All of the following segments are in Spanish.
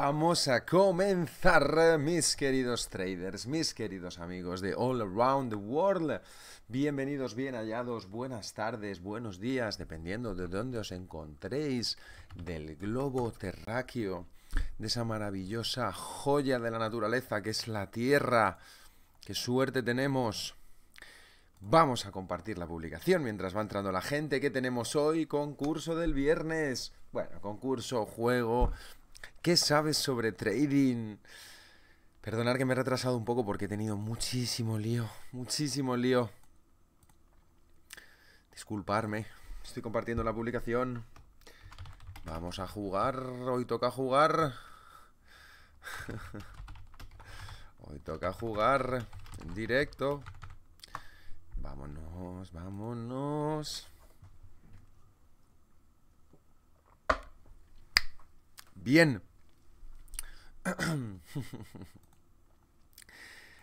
Vamos a comenzar, mis queridos traders, mis queridos amigos de All Around the World. Bienvenidos, bien hallados, buenas tardes, buenos días, dependiendo de dónde os encontréis del globo terráqueo, de esa maravillosa joya de la naturaleza que es la Tierra. ¡Qué suerte tenemos! Vamos a compartir la publicación mientras va entrando la gente ¿Qué tenemos hoy. Concurso del viernes. Bueno, concurso, juego, ¿Qué sabes sobre trading? Perdonad que me he retrasado un poco porque he tenido muchísimo lío, muchísimo lío. Disculparme, estoy compartiendo la publicación. Vamos a jugar, hoy toca jugar. hoy toca jugar en directo. Vámonos, vámonos. Bien.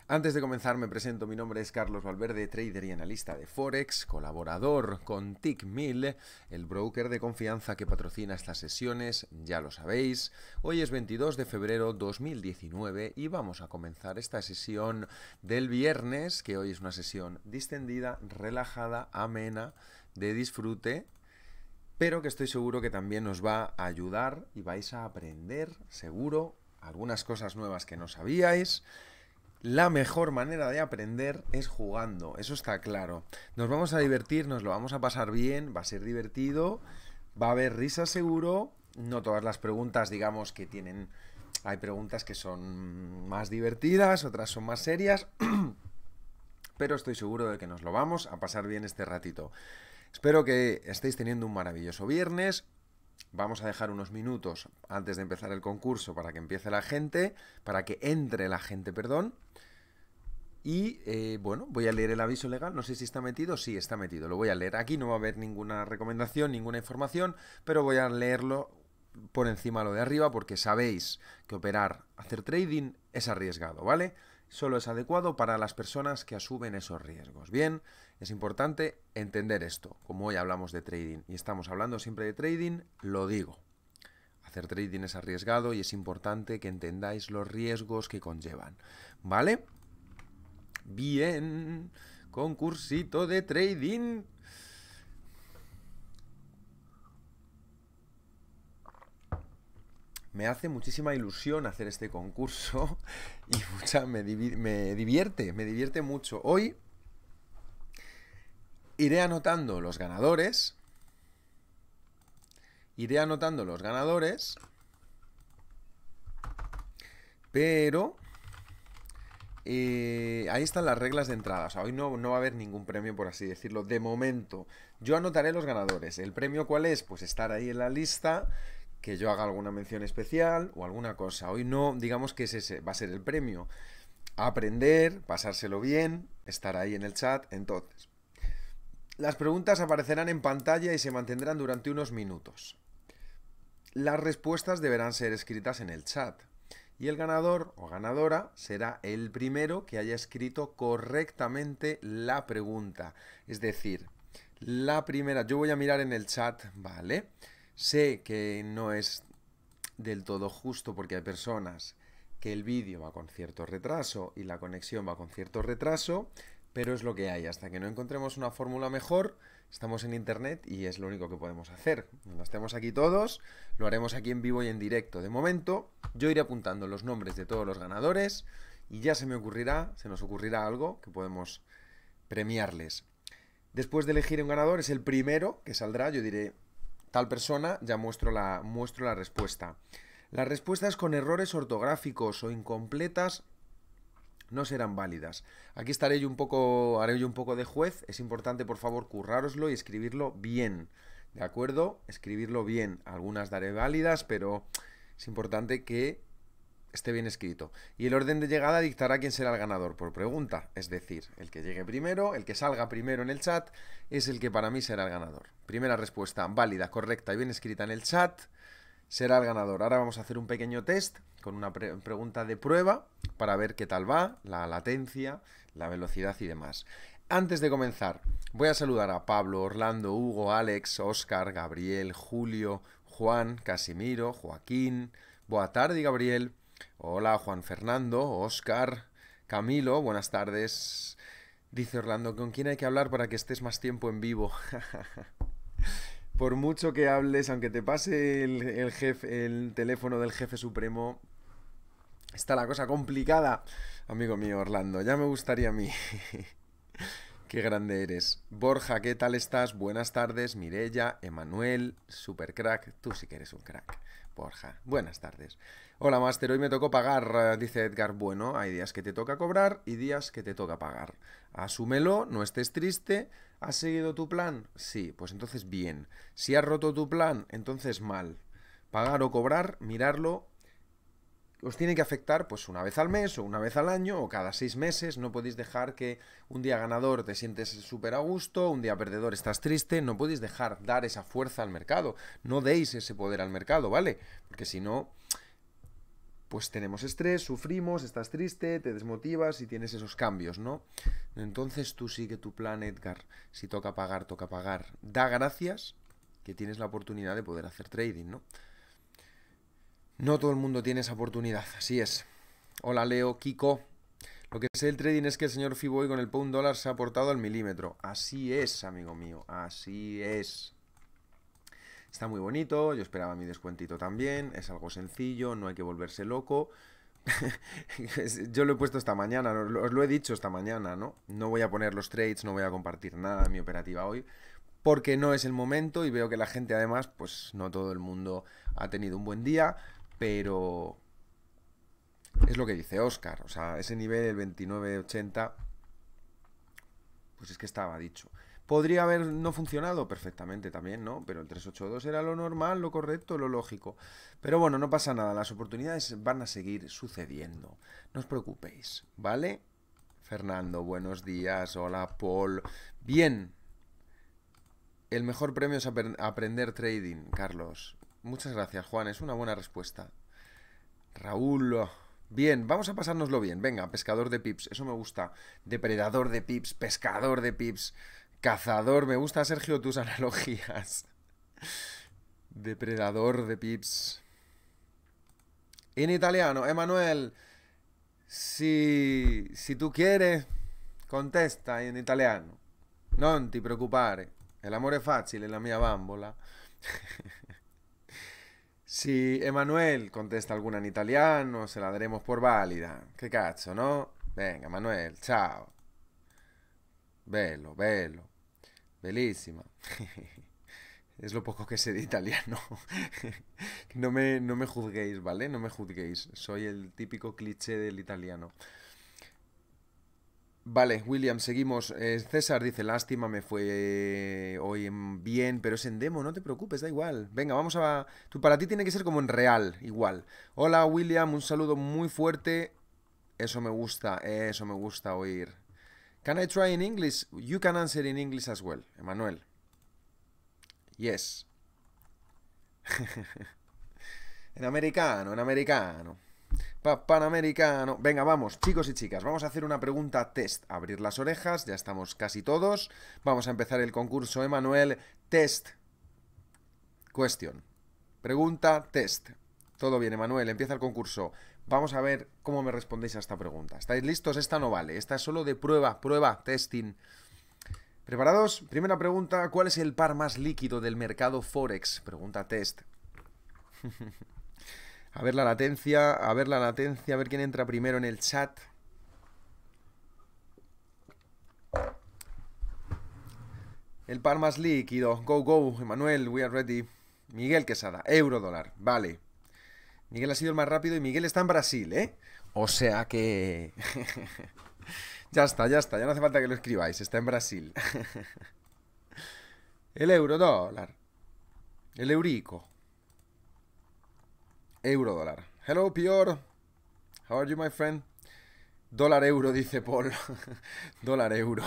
Antes de comenzar me presento, mi nombre es Carlos Valverde, trader y analista de Forex, colaborador con TickMill, el broker de confianza que patrocina estas sesiones, ya lo sabéis. Hoy es 22 de febrero 2019 y vamos a comenzar esta sesión del viernes, que hoy es una sesión distendida, relajada, amena, de disfrute pero que estoy seguro que también os va a ayudar y vais a aprender, seguro, algunas cosas nuevas que no sabíais. La mejor manera de aprender es jugando, eso está claro. Nos vamos a divertir, nos lo vamos a pasar bien, va a ser divertido, va a haber risa seguro, no todas las preguntas, digamos, que tienen... Hay preguntas que son más divertidas, otras son más serias, pero estoy seguro de que nos lo vamos a pasar bien este ratito. Espero que estéis teniendo un maravilloso viernes. Vamos a dejar unos minutos antes de empezar el concurso para que empiece la gente, para que entre la gente, perdón. Y eh, bueno, voy a leer el aviso legal. No sé si está metido. Sí, está metido. Lo voy a leer. Aquí no va a haber ninguna recomendación, ninguna información, pero voy a leerlo por encima lo de arriba porque sabéis que operar, hacer trading es arriesgado, ¿vale? Solo es adecuado para las personas que asumen esos riesgos. Bien, es importante entender esto, como hoy hablamos de trading y estamos hablando siempre de trading, lo digo. Hacer trading es arriesgado y es importante que entendáis los riesgos que conllevan, ¿vale? Bien, concursito de trading. Me hace muchísima ilusión hacer este concurso y me, me divierte, me divierte mucho. Hoy iré anotando los ganadores. Iré anotando los ganadores. Pero... Eh, ahí están las reglas de entrada. hoy no, no va a haber ningún premio, por así decirlo, de momento. Yo anotaré los ganadores. ¿El premio cuál es? Pues estar ahí en la lista, que yo haga alguna mención especial o alguna cosa. Hoy no, digamos que ese, va a ser el premio. Aprender, pasárselo bien, estar ahí en el chat. Entonces, las preguntas aparecerán en pantalla y se mantendrán durante unos minutos. Las respuestas deberán ser escritas en el chat y el ganador o ganadora será el primero que haya escrito correctamente la pregunta. Es decir, la primera, yo voy a mirar en el chat, ¿vale? Sé que no es del todo justo porque hay personas que el vídeo va con cierto retraso y la conexión va con cierto retraso pero es lo que hay. Hasta que no encontremos una fórmula mejor, estamos en internet y es lo único que podemos hacer. Nos estemos aquí todos, lo haremos aquí en vivo y en directo. De momento, yo iré apuntando los nombres de todos los ganadores y ya se me ocurrirá, se nos ocurrirá algo que podemos premiarles. Después de elegir un ganador, es el primero que saldrá, yo diré tal persona, ya muestro la, muestro la respuesta. Las respuestas con errores ortográficos o incompletas no serán válidas. Aquí estaré yo un poco, haré yo un poco de juez. Es importante, por favor, curraroslo y escribirlo bien. ¿De acuerdo? Escribirlo bien. Algunas daré válidas, pero es importante que esté bien escrito. Y el orden de llegada dictará quién será el ganador por pregunta. Es decir, el que llegue primero, el que salga primero en el chat, es el que para mí será el ganador. Primera respuesta válida, correcta y bien escrita en el chat será el ganador. Ahora vamos a hacer un pequeño test con una pregunta de prueba para ver qué tal va, la latencia, la velocidad y demás. Antes de comenzar, voy a saludar a Pablo, Orlando, Hugo, Alex, Oscar, Gabriel, Julio, Juan, Casimiro, Joaquín. Buenas tardes, Gabriel. Hola, Juan Fernando, Oscar, Camilo, buenas tardes. Dice Orlando, ¿con quién hay que hablar para que estés más tiempo en vivo? por mucho que hables, aunque te pase el, jefe, el teléfono del jefe supremo, está la cosa complicada. Amigo mío, Orlando, ya me gustaría a mí. Qué grande eres. Borja, ¿qué tal estás? Buenas tardes. Mirella, Emanuel, crack. Tú sí que eres un crack. Borja, buenas tardes. Hola, Master. Hoy me tocó pagar, eh, dice Edgar. Bueno, hay días que te toca cobrar y días que te toca pagar. Asúmelo, no estés triste. ¿Has seguido tu plan? Sí, pues entonces bien. Si has roto tu plan, entonces mal. Pagar o cobrar, mirarlo. Os tiene que afectar pues una vez al mes o una vez al año o cada seis meses. No podéis dejar que un día ganador te sientes súper a gusto, un día perdedor estás triste. No podéis dejar dar esa fuerza al mercado. No deis ese poder al mercado, ¿vale? Porque si no, pues tenemos estrés, sufrimos, estás triste, te desmotivas y tienes esos cambios, ¿no? Entonces tú sigue tu plan, Edgar. Si toca pagar, toca pagar. Da gracias que tienes la oportunidad de poder hacer trading, ¿no? No todo el mundo tiene esa oportunidad, así es. Hola Leo, Kiko. Lo que sé del trading es que el señor Fiboy con el pound dólar se ha portado al milímetro. Así es, amigo mío, así es. Está muy bonito, yo esperaba mi descuentito también, es algo sencillo, no hay que volverse loco. yo lo he puesto esta mañana, os lo he dicho esta mañana, ¿no? No voy a poner los trades, no voy a compartir nada de mi operativa hoy, porque no es el momento y veo que la gente además, pues no todo el mundo ha tenido un buen día, pero es lo que dice Oscar, o sea, ese nivel del 29,80, pues es que estaba dicho. ¿Podría haber no funcionado? Perfectamente también, ¿no? Pero el 382 era lo normal, lo correcto, lo lógico. Pero bueno, no pasa nada, las oportunidades van a seguir sucediendo. No os preocupéis, ¿vale? Fernando, buenos días. Hola, Paul. Bien. El mejor premio es aprender trading, Carlos. Muchas gracias, Juan. Es una buena respuesta. Raúl. Bien, vamos a pasárnoslo bien. Venga, pescador de pips. Eso me gusta. Depredador de pips, pescador de pips. Cazador, me gusta Sergio tus analogías. Depredador de pips. En italiano, Emanuel, si, si tú quieres, contesta en italiano. Non ti preoccupare, el amor es fácil en la mia bambola. si Emanuel contesta alguna en italiano, se la daremos por válida. Qué cacho, ¿no? Venga, Emanuel, chao. Velo, velo. Bellísima. Es lo poco que sé de italiano. no, me, no me juzguéis, ¿vale? No me juzguéis. Soy el típico cliché del italiano. Vale, William, seguimos. Eh, César dice, lástima, me fue eh, hoy bien, pero es en demo, no te preocupes, da igual. Venga, vamos a... Tú, para ti tiene que ser como en real, igual. Hola, William, un saludo muy fuerte. Eso me gusta, eso me gusta oír. Can I try in English? You can answer in English as well, Emanuel. Yes. en americano, en americano. Panamericano. Venga, vamos, chicos y chicas, vamos a hacer una pregunta test. Abrir las orejas, ya estamos casi todos. Vamos a empezar el concurso Emanuel Test. Question. Pregunta test. Todo bien, Emanuel, empieza el concurso. Vamos a ver cómo me respondéis a esta pregunta. ¿Estáis listos? Esta no vale. Esta es solo de prueba, prueba, testing. ¿Preparados? Primera pregunta, ¿cuál es el par más líquido del mercado Forex? Pregunta test. a ver la latencia, a ver la latencia, a ver quién entra primero en el chat. El par más líquido. Go, go, Emanuel, we are ready. Miguel Quesada, euro dólar. Vale. Miguel ha sido el más rápido y Miguel está en Brasil, ¿eh? O sea que... ya está, ya está, ya no hace falta que lo escribáis, está en Brasil. el euro dólar. El eurico. Euro dólar. Hello, Pior. How are you, my friend? Dólar euro, dice Paul. dólar euro.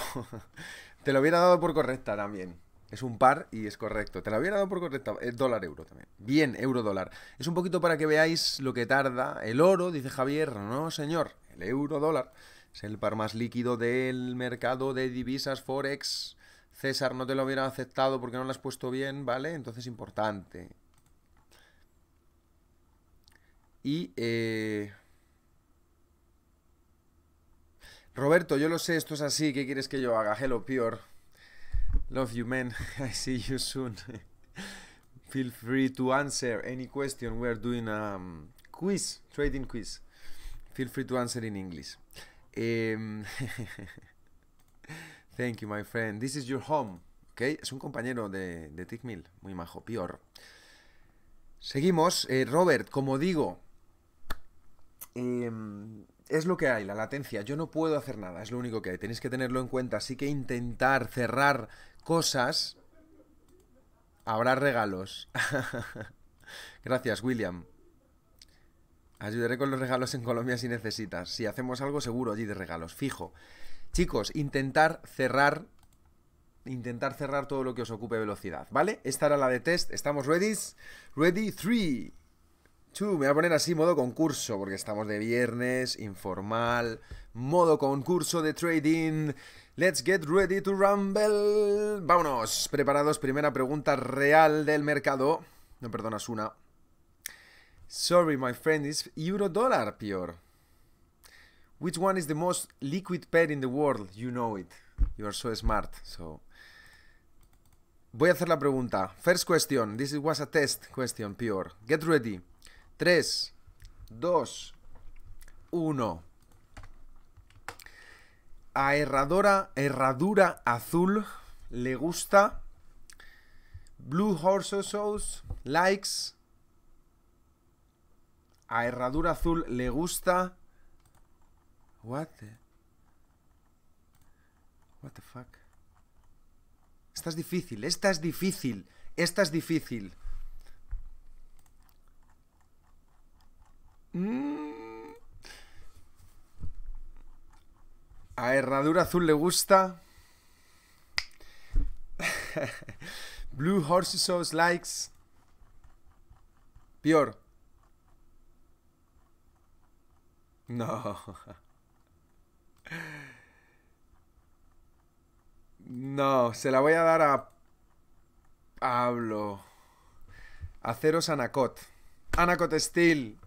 Te lo hubiera dado por correcta también. Es un par y es correcto. Te lo hubiera dado por correcto. Eh, dólar-euro también. Bien, euro-dólar. Es un poquito para que veáis lo que tarda el oro, dice Javier. No, señor. El euro-dólar es el par más líquido del mercado de divisas Forex. César, no te lo hubiera aceptado porque no lo has puesto bien, ¿vale? Entonces, importante. Y... Eh... Roberto, yo lo sé, esto es así, ¿qué quieres que yo haga? Hello, Pior. Love you, man. I see you soon. Feel free to answer any question. We are doing a um, quiz, trading quiz. Feel free to answer in English. Em, thank you, my friend. This is your home. Okay? Es un compañero de, de Tickmill. Muy majo, Pior. Seguimos. Eh, Robert, como digo, em, es lo que hay, la latencia. Yo no puedo hacer nada, es lo único que hay. Tenéis que tenerlo en cuenta. Así que intentar cerrar cosas, habrá regalos. Gracias, William. Ayudaré con los regalos en Colombia si necesitas. Si hacemos algo seguro allí de regalos, fijo. Chicos, intentar cerrar intentar cerrar todo lo que os ocupe velocidad, ¿vale? Esta era la de test. ¿Estamos ready? Ready 3 2 me voy a poner así modo concurso porque estamos de viernes informal, modo concurso de trading. Let's get ready to rumble. Vámonos, preparados. Primera pregunta real del mercado. No perdonas una. Sorry, my friend, is euro dollar pior. Which one is the most liquid pair in the world? You know it. You are so smart. So. Voy a hacer la pregunta. First question. This was a test question, pior. Get ready. 3, 2, 1 a Herradura Azul le gusta. Blue Horse Shows likes. A Herradura Azul le gusta. What the... What the fuck. Esta es difícil, esta es difícil, esta es difícil. Mmm A Herradura Azul le gusta. Blue Horses likes. Pior. No. No, se la voy a dar a Pablo. Aceros Anacot. Anacot Steel.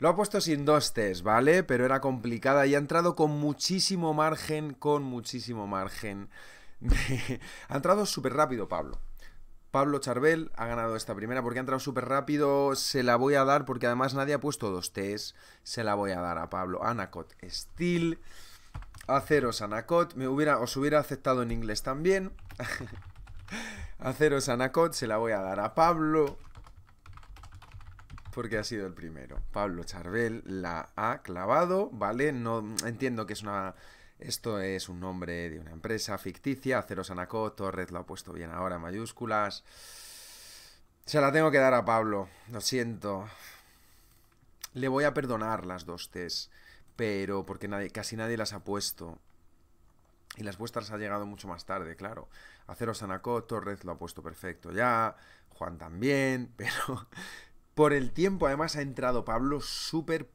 Lo ha puesto sin dos test, ¿vale? Pero era complicada y ha entrado con muchísimo margen, con muchísimo margen. ha entrado súper rápido, Pablo. Pablo Charbel ha ganado esta primera porque ha entrado súper rápido. Se la voy a dar porque además nadie ha puesto dos T's. Se la voy a dar a Pablo. Anacot Steel. Aceros Anacot. Me hubiera, os hubiera aceptado en inglés también. Aceros Anacot. Se la voy a dar a Pablo. Porque ha sido el primero. Pablo Charbel la ha clavado, ¿vale? No entiendo que es una. Esto es un nombre de una empresa ficticia. Acero Sanacó, Torres lo ha puesto bien ahora mayúsculas. Se la tengo que dar a Pablo, lo siento. Le voy a perdonar las dos T's, pero porque casi nadie las ha puesto. Y las vuestras ha llegado mucho más tarde, claro. Acero Sanacó, Torres lo ha puesto perfecto ya, Juan también, pero por el tiempo, además, ha entrado Pablo súper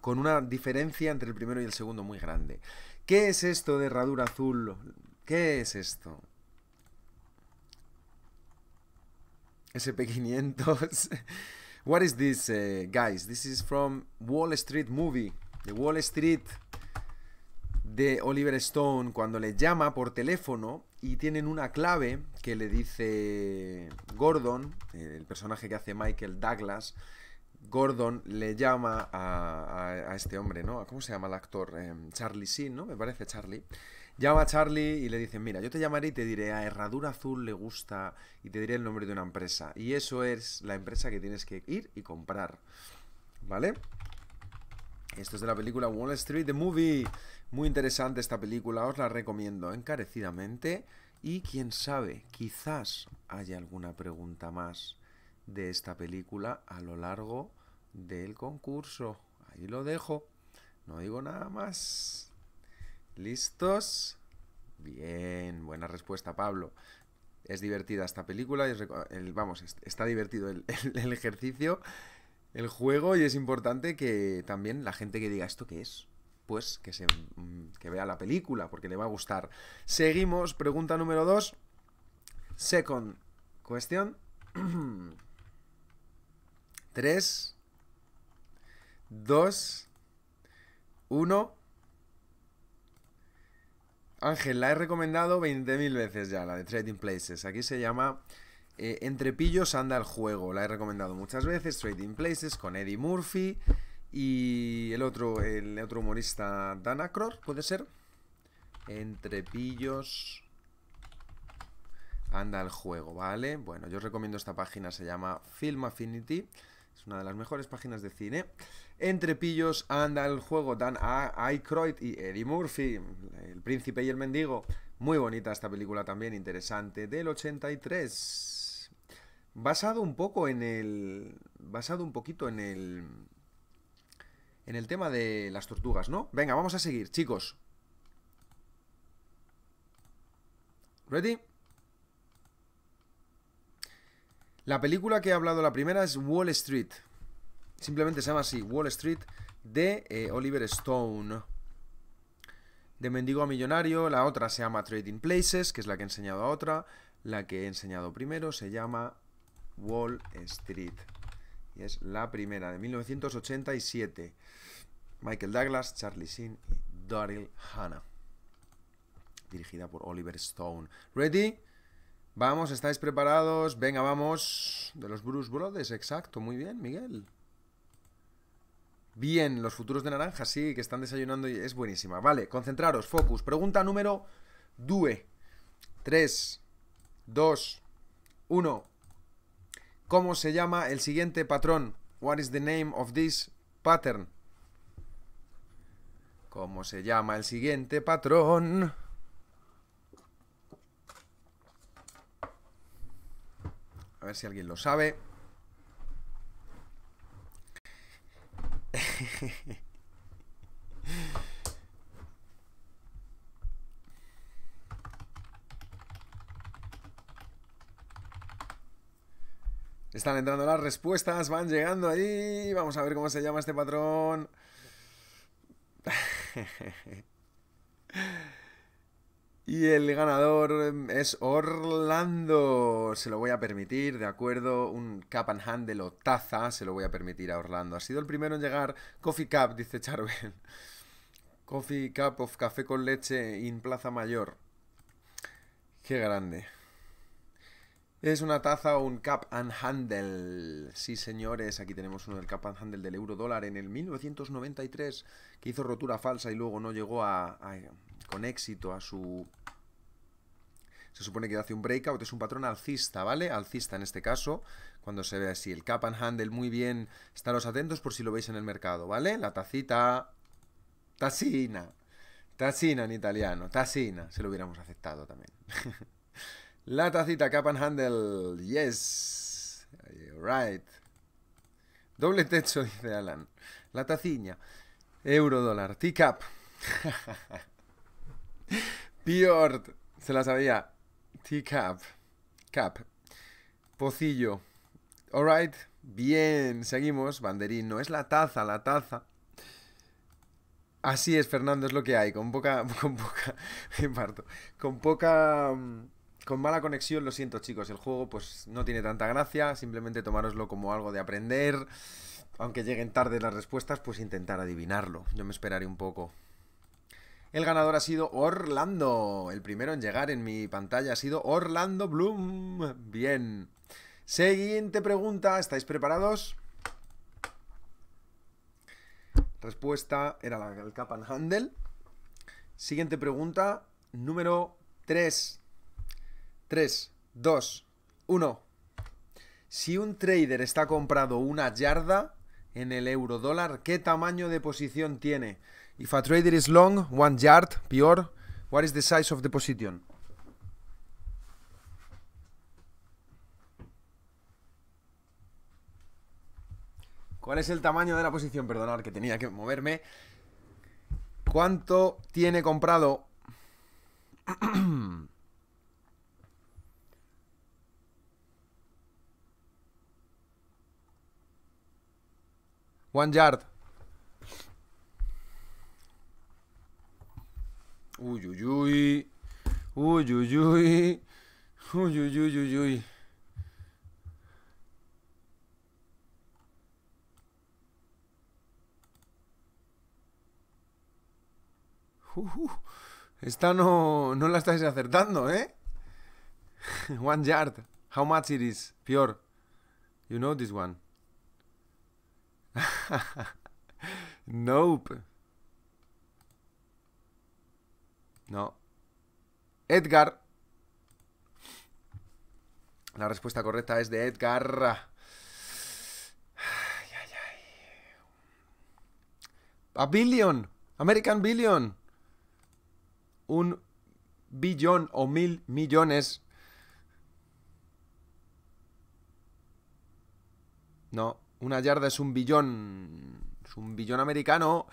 con una diferencia entre el primero y el segundo muy grande. ¿Qué es esto de herradura azul? ¿Qué es esto? SP500. What is this, eh, guys? This is from Wall Street Movie. The Wall Street de Oliver Stone cuando le llama por teléfono y tienen una clave que le dice Gordon, el personaje que hace Michael Douglas. Gordon le llama a, este hombre, ¿no? ¿Cómo se llama el actor? Eh, Charlie Sheen, ¿no? Me parece Charlie. Llama a Charlie y le dice, mira, yo te llamaré y te diré, a Herradura Azul le gusta y te diré el nombre de una empresa. Y eso es la empresa que tienes que ir y comprar. ¿Vale? Esto es de la película Wall Street The Movie, muy interesante esta película, os la recomiendo encarecidamente y quién sabe, quizás haya alguna pregunta más de esta película a lo largo del concurso. Ahí lo dejo, no digo nada más. ¿Listos? Bien, buena respuesta Pablo. Es divertida esta película, y vamos, está divertido el ejercicio, el juego y es importante que también la gente que diga esto qué es, pues que, se, mm, vea la película, porque le va a gustar. Seguimos, pregunta número 2. Second cuestión. 3, 2, 1. Ángel, la he recomendado 20.000 veces ya, la de Trading Places. Aquí se llama eh, Entre pillos anda el juego. La he recomendado muchas veces, Trading Places, con Eddie Murphy. Y el otro, el otro humorista, Dan Acror, puede ser. Entre pillos. Anda el juego, ¿vale? Bueno, yo os recomiendo esta página, se llama Film Affinity. Es una de las mejores páginas de cine. Entre pillos anda el juego Dan Aykroyd y Eddie Murphy, El Príncipe y el Mendigo. Muy bonita esta película también, interesante, del 83. Basado un poco en el... Basado un poquito en el en el tema de las tortugas, ¿no? Venga, vamos a seguir, chicos. ¿Ready? La película que he hablado la primera es Wall Street. Simplemente se llama así, Wall Street de eh, Oliver Stone. De Mendigo a Millonario, la otra se llama Trading Places, que es la que he enseñado a otra. La que he enseñado primero se llama Wall Street. Y es la primera, de 1987. Michael Douglas, Charlie Sheen y Daryl Hannah. Dirigida por Oliver Stone. ¿Ready? Vamos, ¿estáis preparados? Venga, vamos. De los Bruce Brothers, exacto. Muy bien, Miguel. Bien, los futuros de naranja, sí, que están desayunando y es buenísima. Vale, concentraros, focus. Pregunta número 2. 3, 2, 1. ¿Cómo se llama el siguiente patrón? What is the name of this pattern? ¿Cómo se llama el siguiente patrón? A ver si alguien lo sabe. Están entrando las respuestas, van llegando ahí. Vamos a ver cómo se llama este patrón. y el ganador es Orlando. Se lo voy a permitir, de acuerdo. Un cap and handle o taza se lo voy a permitir a Orlando. Ha sido el primero en llegar. Coffee Cup, dice Charvel. Coffee Cup of café con leche en Plaza Mayor. Qué grande. Es una taza o un cap and handle. Sí, señores, aquí tenemos uno del cap and handle del euro dólar en el 1993, que hizo rotura falsa y luego no llegó a, con éxito a su... Se supone que hace un breakout, es un patrón alcista, ¿vale? Alcista en este caso, cuando se ve así. El cap and handle muy bien, estaros atentos por si lo veis en el mercado, ¿vale? La tacita... Tassina. Tassina en italiano, tassina, se lo hubiéramos aceptado también. La tacita Cap and Handle. Yes. Right. Doble techo, dice Alan. La taciña. Euro dólar. T-cap. Piort. Se la sabía. T-cap. Cap. Pocillo. right Bien. Seguimos. Banderín. No es la taza, la taza. Así es, Fernando, es lo que hay. Con poca. Con poca. Parto. Con poca. Mm, con mala conexión, lo siento chicos, el juego pues no tiene tanta gracia, simplemente tomároslo como algo de aprender. Aunque lleguen tarde las respuestas, pues intentar adivinarlo. Yo me esperaré un poco. El ganador ha sido Orlando. El primero en llegar en mi pantalla ha sido Orlando Bloom. Bien. Siguiente pregunta. ¿Estáis preparados? Respuesta era la, el and Handel. Siguiente pregunta, número 3. 3, 2, 1. Si un trader está comprado una yarda en el euro dólar, ¿qué tamaño de posición tiene? If a trader is long, one yard, pior, what is the size of the position? ¿Cuál es el tamaño de la posición? Perdonad que tenía que moverme. ¿Cuánto tiene comprado? One Yard. Uy, uy, uy. Uy, uy, uy. Uy, uy, uy, uy, uy. Uh, esta no, no la estáis acertando, ¿eh? one yard. How much it is? Pure. You know this one. nope. No. Edgar. La respuesta correcta es de Edgar. A billion. American billion. Un billón o mil millones. No. Una yarda es un billón. Es un billón americano.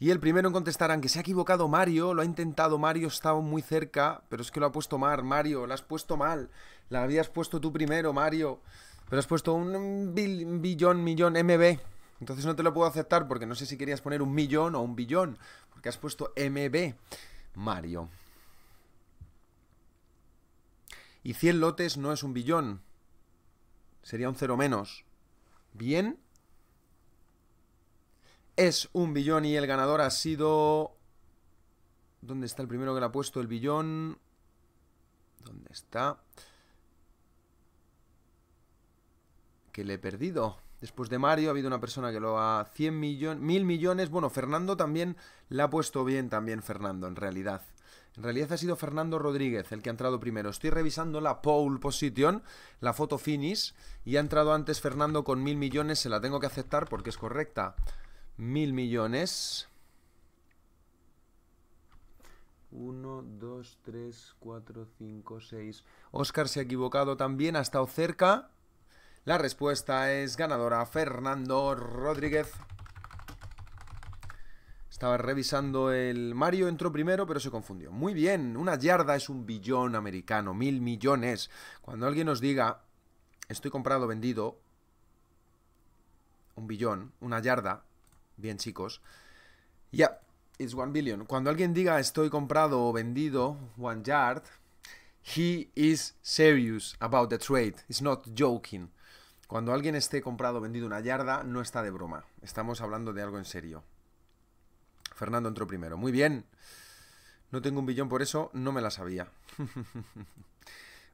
Y el primero en contestar, que se ha equivocado Mario, lo ha intentado Mario, estaba muy cerca, pero es que lo ha puesto mal, Mario, lo has puesto mal. La habías puesto tú primero, Mario. Pero has puesto un billón, millón, MB. Entonces no te lo puedo aceptar porque no sé si querías poner un millón o un billón, porque has puesto MB, Mario. Y 100 lotes no es un billón. Sería un cero menos bien. Es un billón y el ganador ha sido... ¿Dónde está el primero que le ha puesto el billón? ¿Dónde está? Que le he perdido. Después de Mario ha habido una persona que lo ha 100 millones, mil millones. Bueno, Fernando también le ha puesto bien, también Fernando, en realidad. En realidad ha sido Fernando Rodríguez el que ha entrado primero. Estoy revisando la pole position, la foto finish, y ha entrado antes Fernando con mil millones. Se la tengo que aceptar porque es correcta. Mil millones. Uno, dos, tres, cuatro, cinco, seis. Oscar se ha equivocado también, ha estado cerca. La respuesta es ganadora Fernando Rodríguez. Estaba revisando el Mario, entró primero, pero se confundió. Muy bien, una yarda es un billón americano, mil millones. Cuando alguien nos diga, estoy comprado, vendido, un billón, una yarda, bien chicos, ya, yeah, it's one billion. Cuando alguien diga, estoy comprado o vendido, one yard, he is serious about the trade, it's not joking. Cuando alguien esté comprado o vendido una yarda, no está de broma, estamos hablando de algo en serio. Fernando entró primero. Muy bien. No tengo un billón, por eso no me la sabía.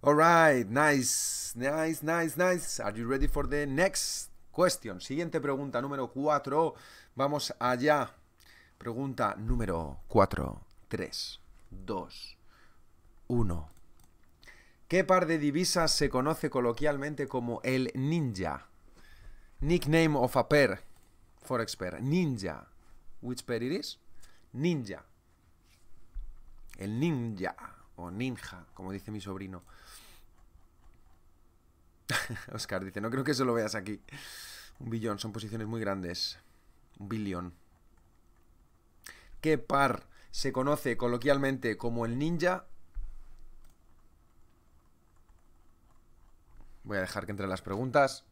Alright, nice, nice, nice, nice. Are you ready for the next question? Siguiente pregunta, número 4. Vamos allá. Pregunta número 4. 3, 2, 1. ¿Qué par de divisas se conoce coloquialmente como el ninja? Nickname of a pair. forex pair, Ninja which pair it is? Ninja. El ninja, o ninja, como dice mi sobrino. Oscar dice, no creo que eso lo veas aquí. Un billón, son posiciones muy grandes. Un billón. ¿Qué par se conoce coloquialmente como el ninja? Voy a dejar que entre las preguntas.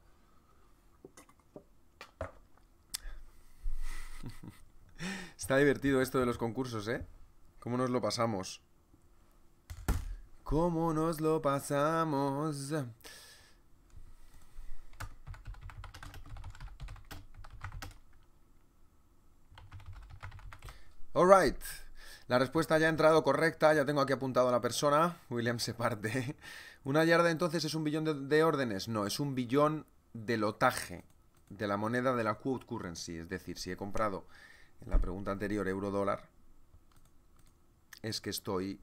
Está divertido esto de los concursos, ¿eh? ¿Cómo nos lo pasamos? ¿Cómo nos lo pasamos? Alright. La respuesta ya ha entrado correcta, ya tengo aquí apuntado a la persona. William se parte. ¿Una yarda entonces es un billón de, órdenes? No, es un billón de lotaje de la moneda de la quote currency. Es decir, si he comprado en la pregunta anterior euro-dólar es que estoy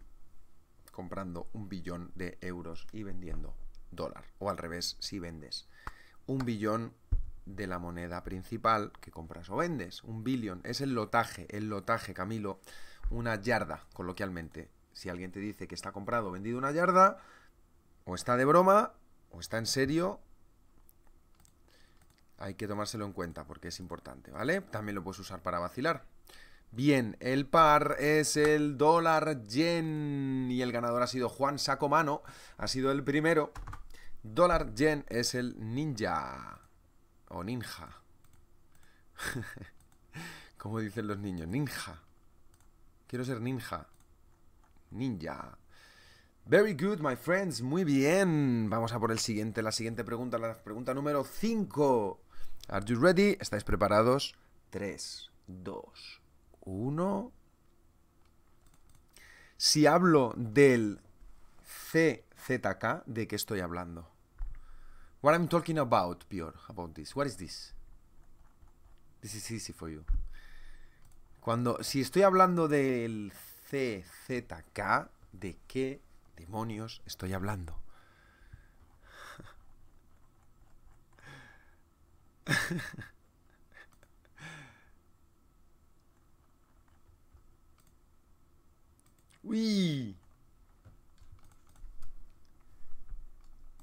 comprando un billón de euros y vendiendo dólar. O al revés, si vendes un billón de la moneda principal que compras o vendes. Un billón es el lotaje, el lotaje, Camilo, una yarda, coloquialmente. Si alguien te dice que está comprado o vendido una yarda, o está de broma, o está en serio, hay que tomárselo en cuenta porque es importante, ¿vale? También lo puedes usar para vacilar. Bien, el par es el dólar yen y el ganador ha sido Juan Sacomano, ha sido el primero. Dólar yen es el ninja o ninja. ¿Cómo dicen los niños, ninja. Quiero ser ninja. Ninja. Very good, my friends. Muy bien. Vamos a por el siguiente, la siguiente pregunta, la pregunta número 5. Are you ready? ¿Estáis preparados? 3, 2, 1. Si hablo del CZK, ¿de qué estoy hablando? What I'm talking about, Pior, about this. What is this? This is easy for you. Cuando, si estoy hablando del CZK, ¿de qué demonios estoy hablando? Uy.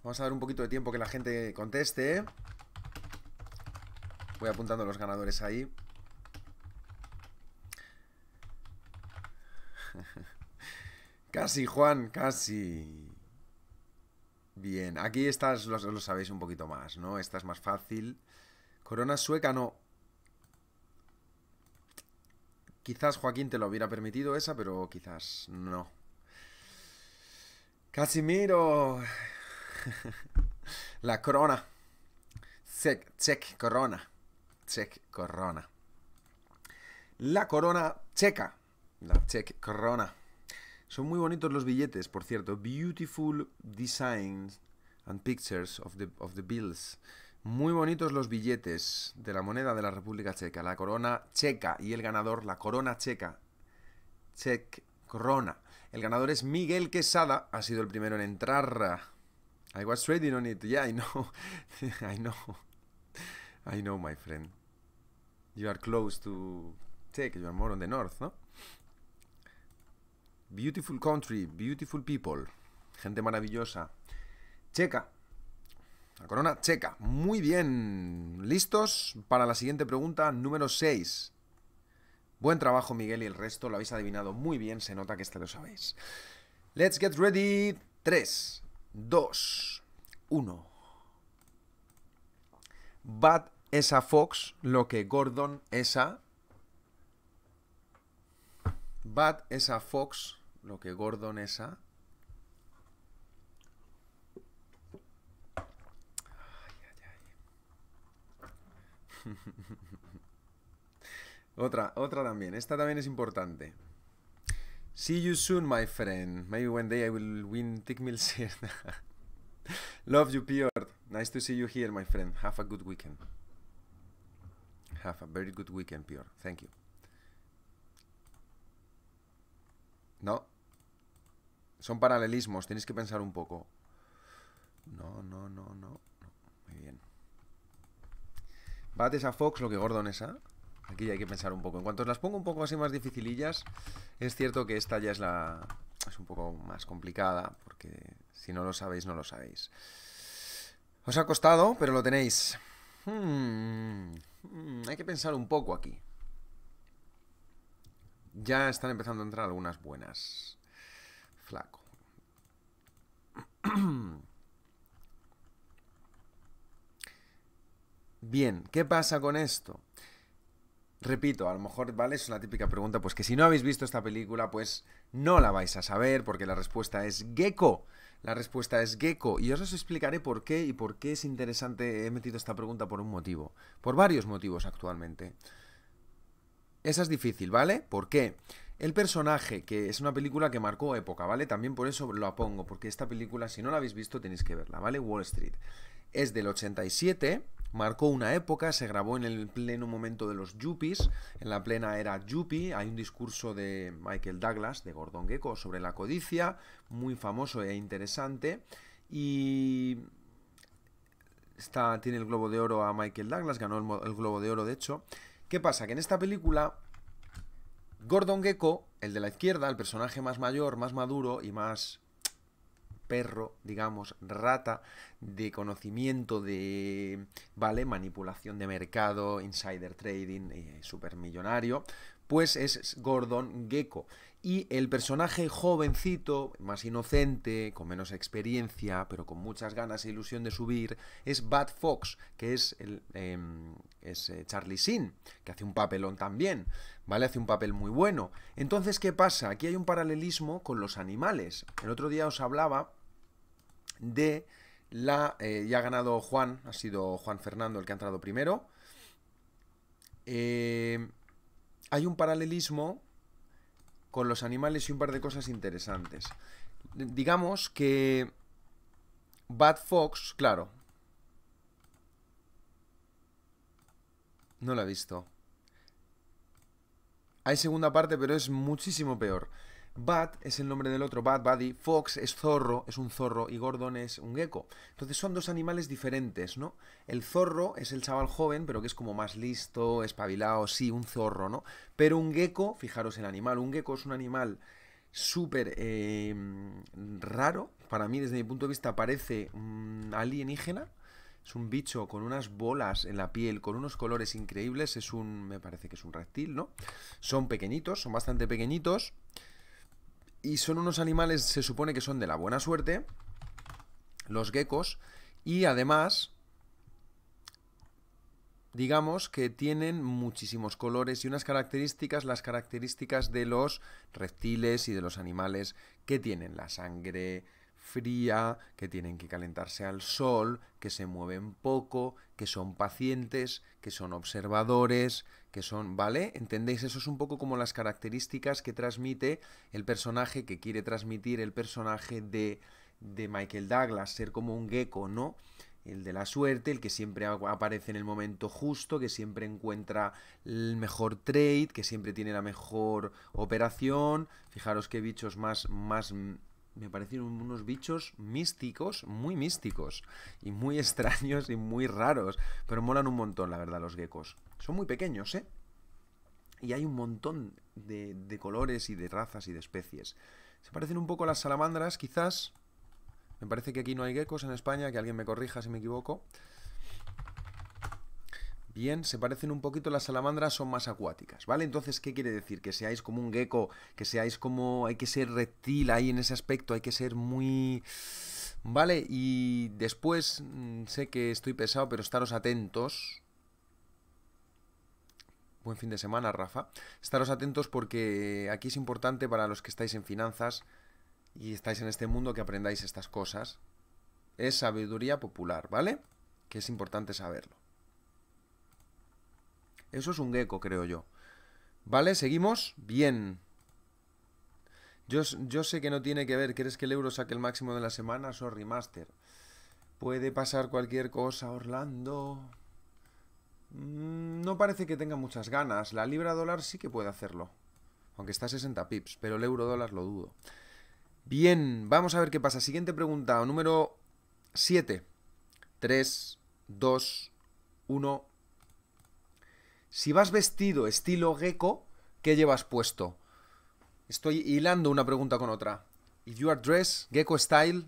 Vamos a dar un poquito de tiempo que la gente conteste. ¿eh? Voy apuntando los ganadores ahí. casi, Juan, casi. Bien, aquí estás. lo, lo sabéis un poquito más, ¿no? Esta es más fácil. Corona sueca no. Quizás Joaquín te lo hubiera permitido esa, pero quizás no. Casimiro. La corona. Check, check, corona. Check, corona. La corona checa. La check, corona. Son muy bonitos los billetes, por cierto. Beautiful designs and pictures of the, of the bills. Muy bonitos los billetes de la moneda de la República Checa, la corona checa y el ganador, la corona checa. Check, corona. El ganador es Miguel Quesada, ha sido el primero en entrar. I was trading on it. Yeah, I know. I know. I know, my friend. You are close to Check, you are more on the north, ¿no? Beautiful country, beautiful people. Gente maravillosa. Checa, la corona checa. Muy bien. ¿Listos para la siguiente pregunta número 6? Buen trabajo, Miguel y el resto. Lo habéis adivinado muy bien. Se nota que este lo sabéis. Let's get ready. 3, 2, 1. Bat esa a Fox lo que Gordon es a. Bat es a Fox lo que Gordon es a. otra, otra también. Esta también es importante. See you soon, my friend. Maybe one day I will win here Love you, Piotr. Nice to see you here, my friend. Have a good weekend. Have a very good weekend, Piotr. Thank you. No. Son paralelismos, tenéis que pensar un poco. No, no, no, no. Bates a Fox, lo que Gordon esa. Aquí ya hay que pensar un poco. En cuanto las pongo un poco así más dificilillas, es cierto que esta ya es la... Es un poco más complicada, porque si no lo sabéis, no lo sabéis. Os ha costado, pero lo tenéis. Hmm, hmm, hay que pensar un poco aquí. Ya están empezando a entrar algunas buenas. Flaco. Bien, ¿qué pasa con esto? Repito, a lo mejor, ¿vale? Es una típica pregunta, pues que si no habéis visto esta película, pues no la vais a saber, porque la respuesta es Gecko. La respuesta es Gecko. Y os, explicaré por qué y por qué es interesante. He metido esta pregunta por un motivo. Por varios motivos actualmente. Esa es difícil, ¿vale? ¿Por qué? El personaje, que es una película que marcó época, ¿vale? También por eso lo pongo, porque esta película, si no la habéis visto, tenéis que verla, ¿vale? Wall Street. Es del 87 marcó una época, se grabó en el pleno momento de los yuppies, en la plena era yuppie, hay un discurso de Michael Douglas, de Gordon Gecko, sobre la codicia, muy famoso e interesante, y está, tiene el Globo de Oro a Michael Douglas, ganó el, el Globo de Oro de hecho. ¿Qué pasa? Que en esta película Gordon Gecko, el de la izquierda, el personaje más mayor, más maduro y más perro, digamos, rata de conocimiento de, ¿vale? Manipulación de mercado, insider trading, eh, supermillonario, pues es Gordon Gecko. Y el personaje jovencito, más inocente, con menos experiencia, pero con muchas ganas e ilusión de subir, es Bad Fox, que es, el, em, es eh, Charlie Sin, que hace un papelón también, ¿vale? Hace un papel muy bueno. Entonces, ¿qué pasa? Aquí hay un paralelismo con los animales. El otro día os hablaba de la... Eh, ya ha ganado Juan, ha sido Juan Fernando el que ha entrado primero. Eh, hay un paralelismo con los animales y un par de cosas interesantes. Digamos que Bad Fox, claro. No la he visto. Hay segunda parte, pero es muchísimo peor. Bat es el nombre del otro, Bat Buddy. Fox es zorro, es un zorro. Y Gordon es un gecko. Entonces son dos animales diferentes, ¿no? El zorro es el chaval joven, pero que es como más listo, espabilado, sí, un zorro, ¿no? Pero un gecko, fijaros el animal, un gecko es un animal súper eh, raro. Para mí, desde mi punto de vista, parece mm, alienígena. Es un bicho con unas bolas en la piel, con unos colores increíbles. Es un. me parece que es un reptil, ¿no? Son pequeñitos, son bastante pequeñitos. Y son unos animales, se supone que son de la buena suerte, los geckos, y además, digamos que tienen muchísimos colores y unas características, las características de los reptiles y de los animales que tienen la sangre, fría, que tienen que calentarse al sol, que se mueven poco, que son pacientes, que son observadores, que son, ¿vale? ¿Entendéis? Eso es un poco como las características que transmite el personaje que quiere transmitir el personaje de, de Michael Douglas, ser como un gecko, ¿no? el de la suerte, el que siempre aparece en el momento justo, que siempre encuentra el mejor trade, que siempre tiene la mejor operación. Fijaros qué bichos más, más me parecieron unos bichos místicos, muy místicos, y muy extraños y muy raros, pero molan un montón, la verdad, los geckos. Son muy pequeños, ¿eh? Y hay un montón de, colores y de razas y de especies. Se parecen un poco a las salamandras, quizás. Me parece que aquí no hay geckos en España, que alguien me corrija si me equivoco. Bien, se parecen un poquito, las salamandras son más acuáticas, ¿vale? Entonces, ¿qué quiere decir? Que seáis como un gecko, que seáis como... hay que ser reptil ahí en ese aspecto, hay que ser muy... ¿Vale? Y después, mm, sé que estoy pesado, pero estaros atentos. Buen fin de semana, Rafa. Estaros atentos porque aquí es importante para los que estáis en finanzas y estáis en este mundo que aprendáis estas cosas. Es sabiduría popular, ¿vale? Que es importante saberlo. Eso es un gecko, creo yo. Vale, seguimos. Bien. Yo, yo, sé que no tiene que ver. ¿Crees que el euro saque el máximo de la semana? Sorry, Master. Puede pasar cualquier cosa, Orlando. Mm, no parece que tenga muchas ganas. La libra dólar sí que puede hacerlo. Aunque está a 60 pips, pero el euro dólar lo dudo. Bien, vamos a ver qué pasa. Siguiente pregunta, número 7. 3, 2, 1. Si vas vestido estilo gecko, ¿qué llevas puesto? Estoy hilando una pregunta con otra. If you are dressed gecko style,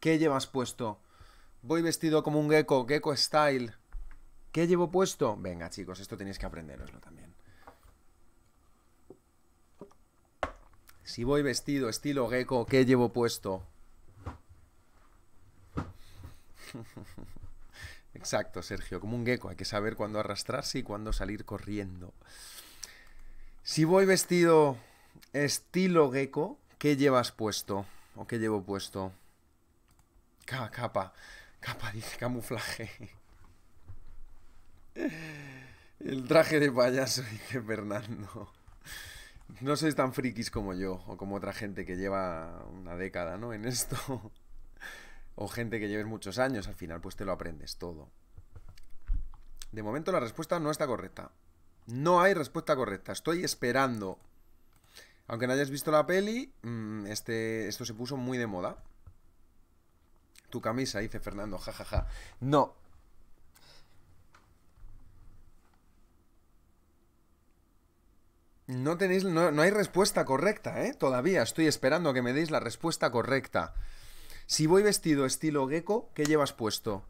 ¿qué llevas puesto? Voy vestido como un gecko, gecko style. ¿Qué llevo puesto? Venga, chicos, esto tenéis que aprenderoslo también. Si voy vestido estilo gecko, ¿qué llevo puesto? Exacto, Sergio, como un gecko, hay que saber cuándo arrastrarse y cuándo salir corriendo. Si voy vestido estilo gecko, ¿qué llevas puesto? ¿O qué llevo puesto? Capa, capa, capa dice camuflaje. El traje de payaso, dice Fernando. No sois tan frikis como yo, o como otra gente que lleva una década, ¿no? En esto o gente que lleves muchos años, al final pues te lo aprendes todo. De momento la respuesta no está correcta. No hay respuesta correcta. Estoy esperando. Aunque no hayas visto la peli, mm, este, esto se puso muy de moda. Tu camisa, dice Fernando, jajaja. No. No tenéis. No, no hay respuesta correcta, ¿eh? Todavía estoy esperando que me deis la respuesta correcta. Si voy vestido estilo gecko, ¿qué llevas puesto?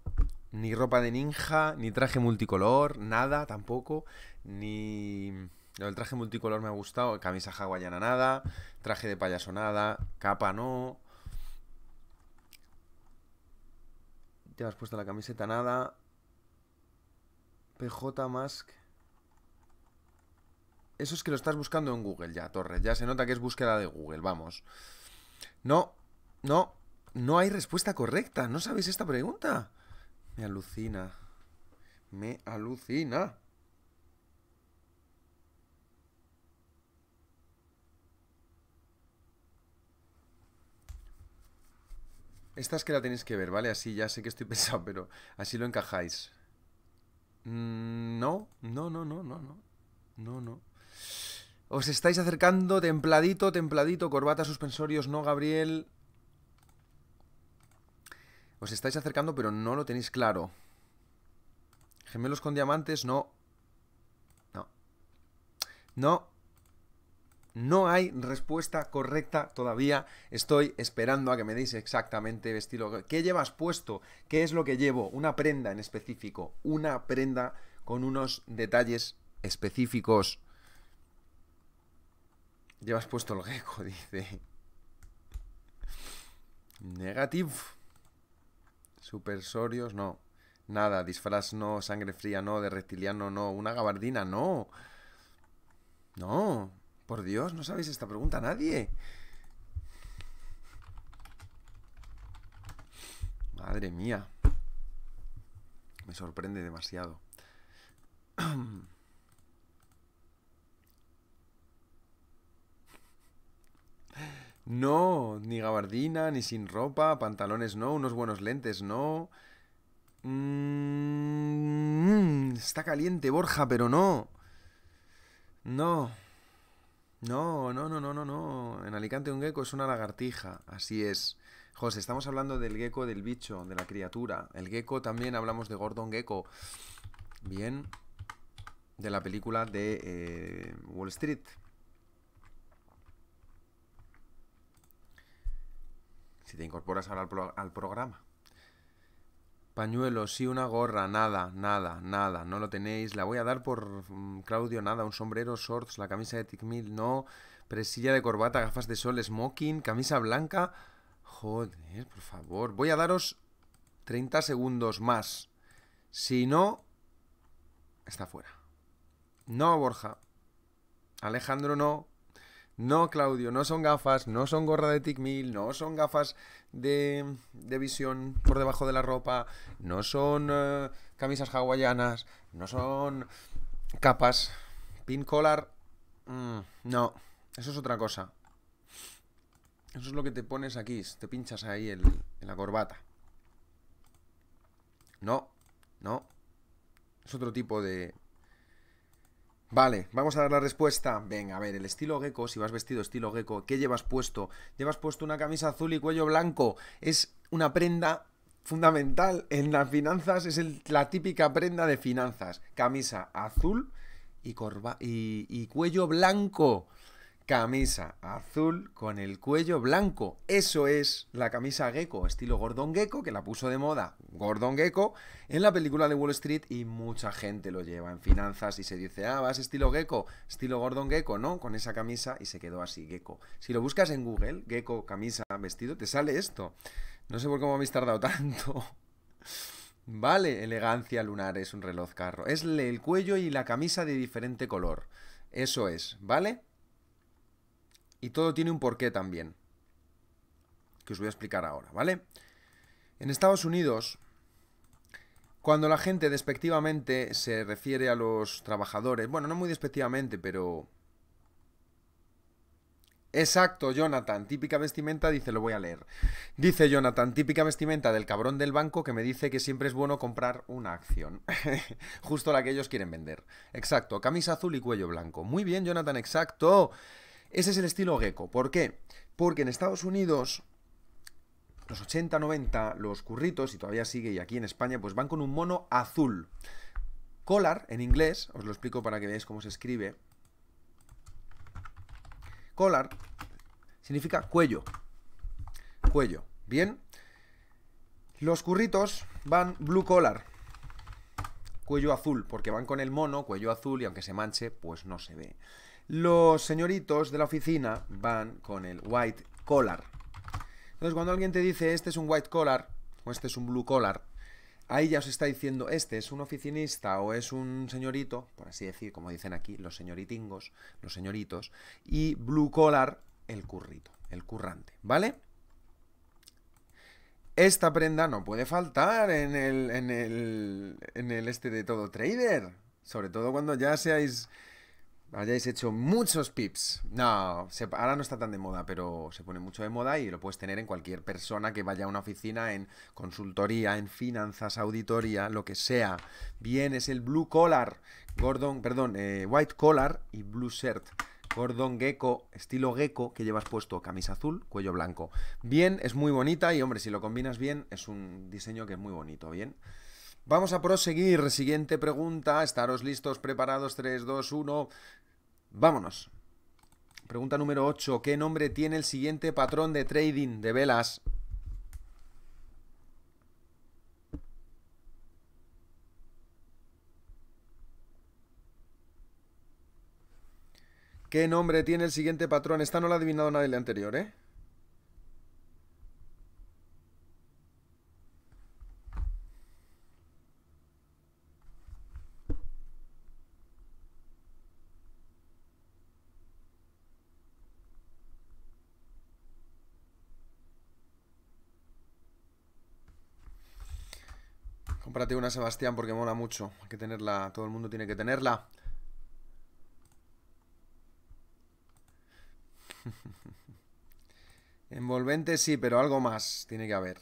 Ni ropa de ninja, ni traje multicolor, nada tampoco, ni... El traje multicolor me ha gustado, camisa hawaiana nada, traje de payaso nada, capa no. Te has puesto la camiseta nada. PJ Mask. Eso es que lo estás buscando en Google ya, Torres. Ya se nota que es búsqueda de Google, vamos. No, no, no hay respuesta correcta. ¿No sabéis esta pregunta? Me alucina. Me alucina. Esta es que la tenéis que ver, ¿vale? Así ya sé que estoy pesado, pero así lo encajáis. Mm, no, no, no, no, no, no. No, no. Os estáis acercando templadito, templadito, corbata, suspensorios, no, Gabriel. Os estáis acercando, pero no lo tenéis claro. Gemelos con diamantes, no. No. No. No hay respuesta correcta todavía. Estoy esperando a que me deis exactamente estilo. ¿Qué llevas puesto? ¿Qué es lo que llevo? Una prenda en específico. Una prenda con unos detalles específicos. Llevas puesto el gecko, dice. Negativo. Supersorios, no. Nada, disfraz no, sangre fría no, de reptiliano no, una gabardina no. No, por Dios, no sabéis esta pregunta nadie. Madre mía. Me sorprende demasiado. No, ni gabardina, ni sin ropa, pantalones no, unos buenos lentes no. Mm, está caliente, Borja, pero no. No. No, no, no, no, no, no. En Alicante un gecko es una lagartija, así es. José, estamos hablando del gecko del bicho, de la criatura. El gecko también hablamos de Gordon Gecko. Bien. De la película de eh, Wall Street. si te incorporas ahora al, programa. Pañuelo, sí, una gorra, nada, nada, nada, no lo tenéis. La voy a dar por mm, Claudio, nada, un sombrero, shorts, la camisa de Tickmill, no. Presilla de corbata, gafas de sol, smoking, camisa blanca. Joder, por favor. Voy a daros 30 segundos más. Si no, está fuera. No, Borja. Alejandro, no. No, Claudio, no son gafas, no son gorra de Tic no son gafas de, visión por debajo de la ropa, no son eh, camisas hawaianas, no son capas, pin collar. Mm, no, eso es otra cosa. Eso es lo que te pones aquí, te pinchas ahí en la corbata. No, no. Es otro tipo de, Vale, vamos a dar la respuesta. Venga, a ver, el estilo gecko, si vas vestido estilo gecko, ¿qué llevas puesto? Llevas puesto una camisa azul y cuello blanco. Es una prenda fundamental en las finanzas, es la típica prenda de finanzas. Camisa azul y cuello blanco camisa azul con el cuello blanco. Eso es la camisa gecko, estilo Gordon Gecko, que la puso de moda Gordon Gecko en la película de Wall Street y mucha gente lo lleva en finanzas y se dice, ah, vas estilo Gecko, estilo Gordon Gecko, ¿no? Con esa camisa y se quedó así, Gecko. Si lo buscas en Google, Gecko, camisa, vestido, te sale esto. No sé por cómo habéis tardado tanto. Vale, elegancia lunar es un reloj carro. Es el cuello y la camisa de diferente color. Eso es, ¿vale? Y todo tiene un porqué también, que os voy a explicar ahora, ¿vale? En Estados Unidos, cuando la gente despectivamente se refiere a los trabajadores, bueno, no muy despectivamente, pero... Exacto, Jonathan, típica vestimenta, dice, lo voy a leer. Dice Jonathan, típica vestimenta del cabrón del banco que me dice que siempre es bueno comprar una acción. Justo la que ellos quieren vender. Exacto, camisa azul y cuello blanco. Muy bien, Jonathan, exacto. Ese es el estilo gecko. ¿Por qué? Porque en Estados Unidos, los 80, 90, los curritos, y todavía sigue, y aquí en España, pues van con un mono azul. Collar, en inglés, os lo explico para que veáis cómo se escribe. Collar significa cuello. Cuello. Bien. Los curritos van blue collar. Cuello azul, porque van con el mono, cuello azul, y aunque se manche, pues no se ve. Los señoritos de la oficina van con el white collar. Entonces, cuando alguien te dice este es un white collar o este es un blue collar, ahí ya os está diciendo este es un oficinista o es un señorito, por así decir, como dicen aquí, los señoritingos, los señoritos, y blue collar, el currito, el currante, ¿vale? Esta prenda no puede faltar en el, en el, en el este de todo trader, sobre todo cuando ya seáis hayáis hecho muchos pips. No, ahora no está tan de moda, pero se pone mucho de moda y lo puedes tener en cualquier persona que vaya a una oficina en consultoría, en finanzas, auditoría, lo que sea. Bien, es el blue collar, Gordon, perdón, eh, white collar y blue shirt. Gordon Gecko, estilo Gecko, que llevas puesto camisa azul, cuello blanco. Bien, es muy bonita y hombre, si lo combinas bien, es un diseño que es muy bonito, ¿bien? Vamos a proseguir. Siguiente pregunta. Estaros listos, preparados. 3, 2, 1. Vámonos. Pregunta número 8. ¿Qué nombre tiene el siguiente patrón de trading de velas? ¿Qué nombre tiene el siguiente patrón? Esta no la ha adivinado nadie la anterior, ¿eh? Cómprate una, Sebastián, porque mola mucho. Hay que tenerla, todo el mundo tiene que tenerla. Envolvente sí, pero algo más tiene que haber.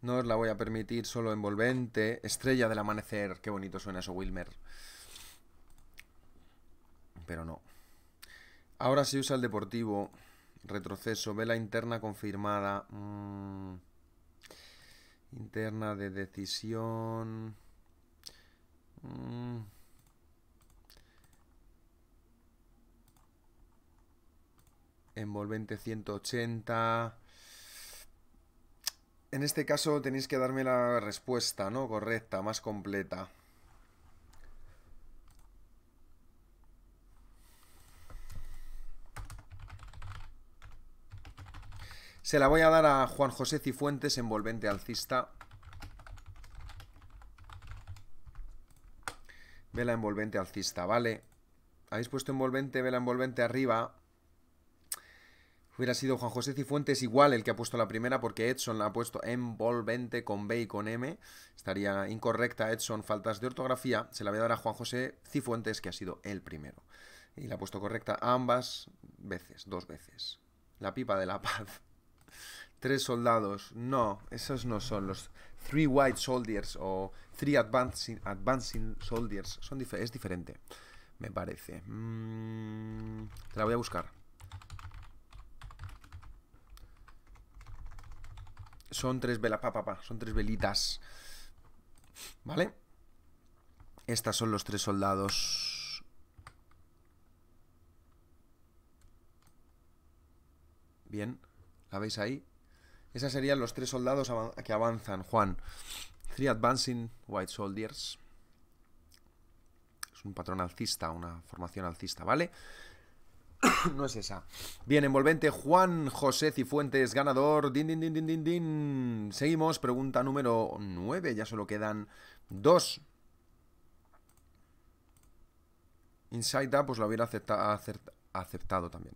No os la voy a permitir, solo envolvente. Estrella del amanecer, qué bonito suena eso, Wilmer. Pero no. Ahora se usa el deportivo. Retroceso, vela interna confirmada. Mm interna de decisión. Mm. Envolvente 180. En este caso tenéis que darme la respuesta, ¿no? Correcta, más completa. Se la voy a dar a Juan José Cifuentes, envolvente alcista. Vela envolvente alcista, vale. Habéis puesto envolvente, vela envolvente arriba. Hubiera sido Juan José Cifuentes igual el que ha puesto la primera porque Edson la ha puesto envolvente con B y con M. Estaría incorrecta Edson, faltas de ortografía. Se la voy a dar a Juan José Cifuentes que ha sido el primero. Y la ha puesto correcta ambas veces, dos veces. La pipa de la paz tres soldados. No, esos no son los Three White Soldiers o Three Advancing, advancing Soldiers. Son es diferente, me parece. Mm, te la voy a buscar. Son tres velas, pa, son tres velitas. ¿Vale? Estas son los tres soldados. Bien. ¿La veis ahí? Esos serían los tres soldados que avanzan, Juan. Three advancing white soldiers. Es un patrón alcista, una formación alcista, ¿vale? no es esa. Bien, envolvente, Juan José Cifuentes, ganador. Din, din, din, din, din, din. Seguimos, pregunta número 9. Ya solo quedan dos. Insight Up, pues lo hubiera aceptado también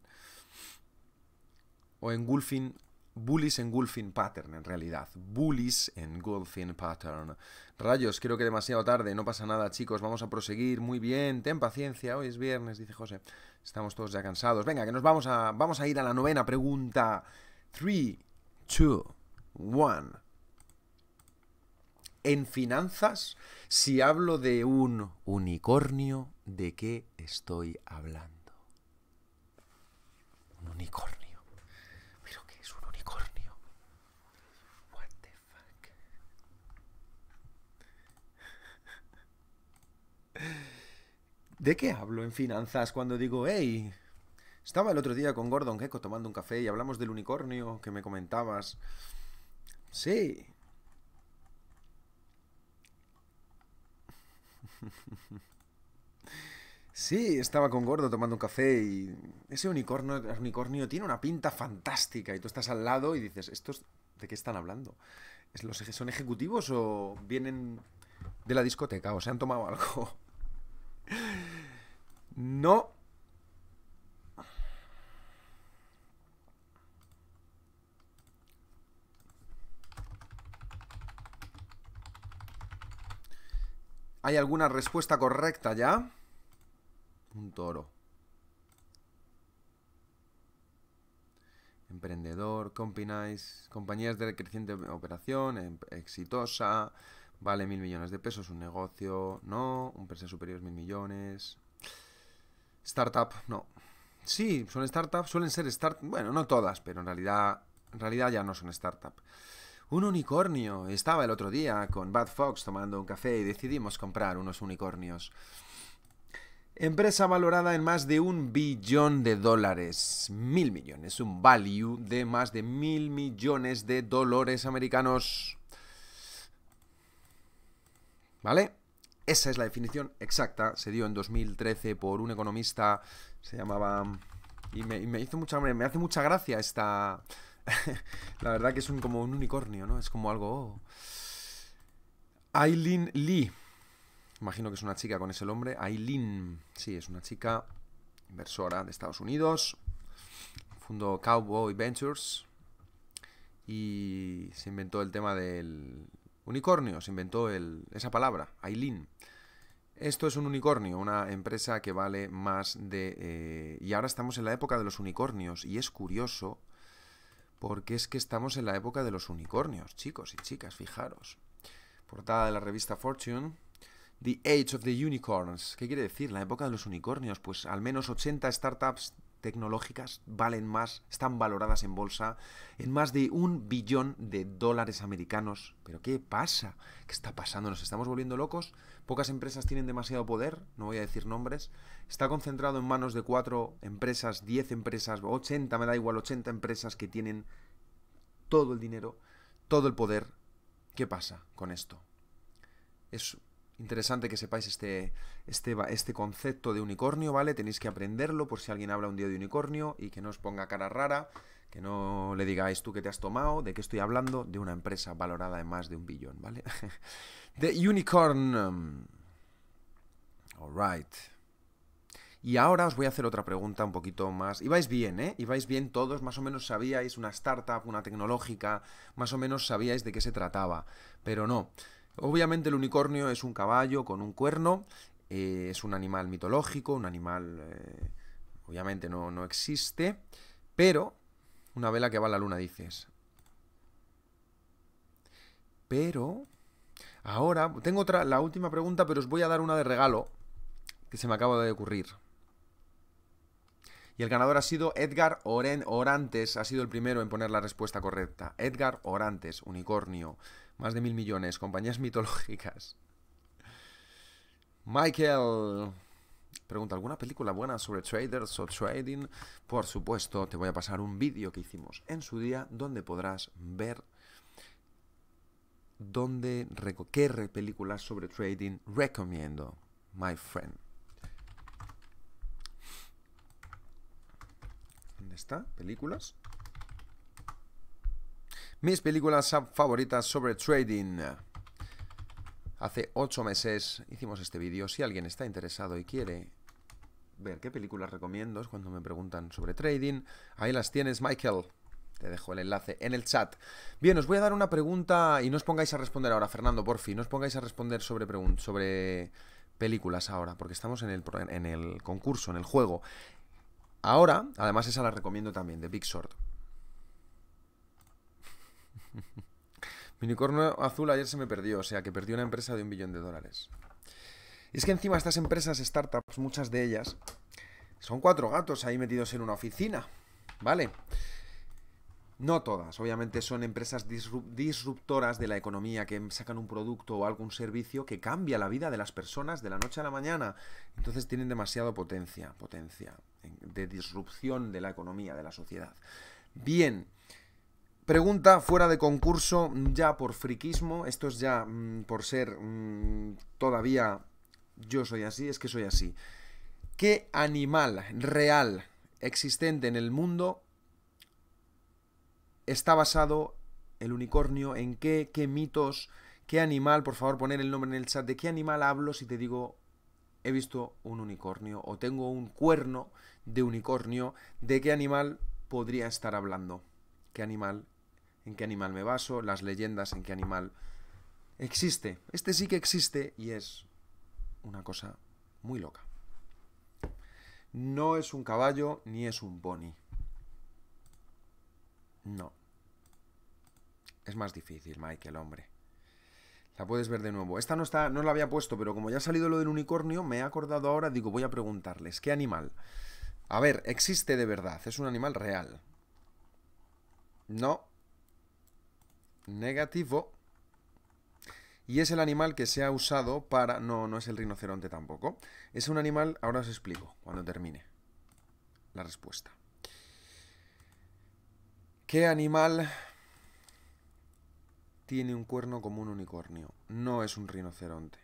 o engulfing, bullies engulfing pattern en realidad, bullies engulfing pattern. Rayos, creo que demasiado tarde, no pasa nada chicos, vamos a proseguir, muy bien, ten paciencia, hoy es viernes, dice José, estamos todos ya cansados. Venga, que nos vamos a, vamos a ir a la novena pregunta. 3, 2, 1. En finanzas, si hablo de un unicornio, ¿de qué estoy hablando? Un unicornio. ¿De qué hablo en finanzas cuando digo, hey, estaba el otro día con Gordon Gecko tomando un café y hablamos del unicornio que me comentabas? Sí. Sí, estaba con Gordo tomando un café y ese unicornio, unicornio tiene una pinta fantástica y tú estás al lado y dices, ¿estos de qué están hablando? ¿Los, ¿Son ejecutivos o vienen de la discoteca o se han tomado algo? No. ¿Hay alguna respuesta correcta ya? Un toro. Emprendedor, nice compañías de creciente operación, em, exitosa, Vale mil millones de pesos, un negocio, no. Un precio superior mil millones. Startup, no. Sí, son startups, suelen ser startups. Bueno, no todas, pero en realidad, en realidad ya no son startups. Un unicornio. Estaba el otro día con Bad Fox tomando un café y decidimos comprar unos unicornios. Empresa valorada en más de un billón de dólares. Mil millones. Un value de más de mil millones de dólares americanos. ¿Vale? Esa es la definición exacta. Se dio en 2013 por un economista, se llamaba... Y me, hizo mucha... Me hace mucha gracia esta... la verdad que es como un unicornio, ¿no? Es como algo... Oh. Aileen Lee. Imagino que es una chica con ese nombre. Aileen. Sí, es una chica inversora de Estados Unidos. Fundó Cowboy Ventures. Y se inventó el tema del Unicornios, inventó esa palabra, Aileen. Esto es un unicornio, una empresa que vale más de... Eh, y ahora estamos en la época de los unicornios y es curioso porque es que estamos en la época de los unicornios, chicos y chicas, fijaros. Portada de la revista Fortune. The Age of the Unicorns. ¿Qué quiere decir? La época de los unicornios. Pues al menos 80 startups tecnológicas valen más, están valoradas en bolsa en más de un billón de dólares americanos. ¿Pero qué pasa? ¿Qué está pasando? ¿Nos estamos volviendo locos? Pocas empresas tienen demasiado poder, no voy a decir nombres. Está concentrado en manos de cuatro empresas, diez empresas, ochenta, me da igual, ochenta empresas que tienen todo el dinero, todo el poder. ¿Qué pasa con esto? Es interesante que sepáis este, este, este concepto de unicornio, ¿vale? Tenéis que aprenderlo por si alguien habla un día de unicornio y que no os ponga cara rara, que no le digáis tú que te has tomado, de qué estoy hablando, de una empresa valorada en más de un billón, ¿vale? The Unicorn. Alright. Y ahora os voy a hacer otra pregunta un poquito más. Ibais bien, ¿eh? Ibais bien todos, más o menos sabíais una startup, una tecnológica, más o menos sabíais de qué se trataba, pero no. Obviamente el unicornio es un caballo con un cuerno, eh, es un animal mitológico, un animal eh, obviamente no, existe, pero una vela que va a la luna, dices. Pero... Ahora, tengo otra, la última pregunta, pero os voy a dar una de regalo que se me acaba de ocurrir. Y el ganador ha sido Edgar Oren Orantes, ha sido el primero en poner la respuesta correcta. Edgar Orantes, unicornio. Más de mil millones. Compañías mitológicas. Michael. Pregunta, ¿alguna película buena sobre traders o trading? Por supuesto, te voy a pasar un vídeo que hicimos en su día donde podrás ver dónde, qué películas sobre trading recomiendo, my friend. ¿Dónde está? ¿Películas? Mis películas favoritas sobre trading. Hace ocho meses hicimos este vídeo. Si alguien está interesado y quiere ver qué películas recomiendo, cuando me preguntan sobre trading. Ahí las tienes, Michael. Te dejo el enlace en el chat. Bien, os voy a dar una pregunta y no os pongáis a responder ahora, Fernando, por fin. No os pongáis a responder sobre, sobre películas ahora, porque estamos en el, en el concurso, en el juego. Ahora, además esa la recomiendo también, de Big Short. Mi unicornio azul ayer se me perdió, o sea que perdió una empresa de un billón de dólares. Y es que encima estas empresas startups, muchas de ellas, son cuatro gatos ahí metidos en una oficina, ¿vale? No todas, obviamente son empresas disruptoras de la economía que sacan un producto o algún servicio que cambia la vida de las personas de la noche a la mañana. Entonces tienen demasiado potencia, potencia de disrupción de la economía, de la sociedad. Bien, Pregunta fuera de concurso, ya por friquismo, esto es ya mm, por ser mm, todavía yo soy así, es que soy así. ¿Qué animal real existente en el mundo está basado el unicornio? ¿En qué? ¿Qué mitos? ¿Qué animal? Por favor, poner el nombre en el chat. ¿De qué animal hablo si te digo he visto un unicornio o tengo un cuerno de unicornio? ¿De qué animal podría estar hablando? ¿Qué animal en qué animal me baso, las leyendas, en qué animal existe. Este sí que existe y es una cosa muy loca. No es un caballo ni es un pony. No. Es más difícil, el hombre. La puedes ver de nuevo. Esta no está, no la había puesto, pero como ya ha salido lo del unicornio, me he acordado ahora, digo, voy a preguntarles, ¿qué animal? A ver, existe de verdad, es un animal real. No, negativo. Y es el animal que se ha usado para... No, no es el rinoceronte tampoco. Es un animal... Ahora os explico cuando termine la respuesta. ¿Qué animal tiene un cuerno como un unicornio? No es un rinoceronte.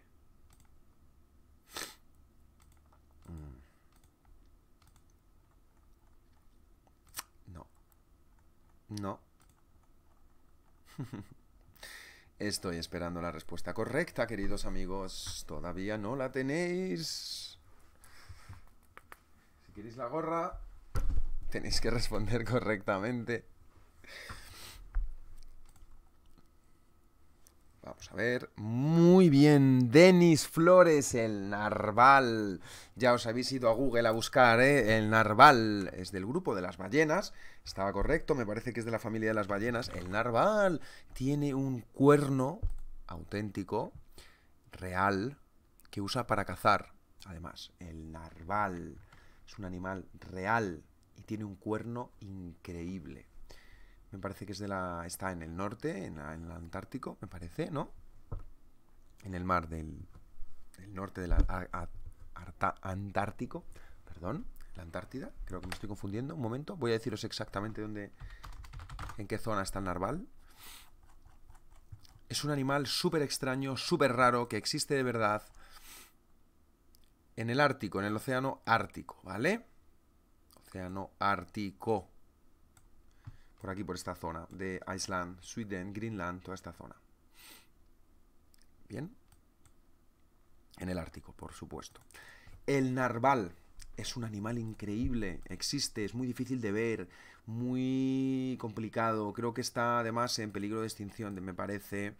Mm. No. No. Estoy esperando la respuesta correcta, queridos amigos. Todavía no la tenéis. Si queréis la gorra, tenéis que responder correctamente. Vamos a ver. Muy bien, Denis Flores, el narval. Ya os habéis ido a Google a buscar, ¿eh? El narval es del grupo de las ballenas. Estaba correcto, me parece que es de la familia de las ballenas. El narval tiene un cuerno auténtico, real, que usa para cazar. Además, el narval es un animal real y tiene un cuerno increíble. Me parece que es de la. está en el norte, en, el Antártico, me parece, ¿no? En el mar del, del norte del Antártico. Perdón, la Antártida. Creo que me estoy confundiendo. Un momento, voy a deciros exactamente dónde. en qué zona está el narval. Es un animal súper extraño, súper raro, que existe de verdad en el Ártico, en el océano Ártico, ¿vale? Océano Ártico por aquí, por esta zona de Island, Sweden, Greenland, toda esta zona. Bien. En el Ártico, por supuesto. El narval es un animal increíble, existe, es muy difícil de ver, muy complicado, creo que está además en peligro de extinción, me parece.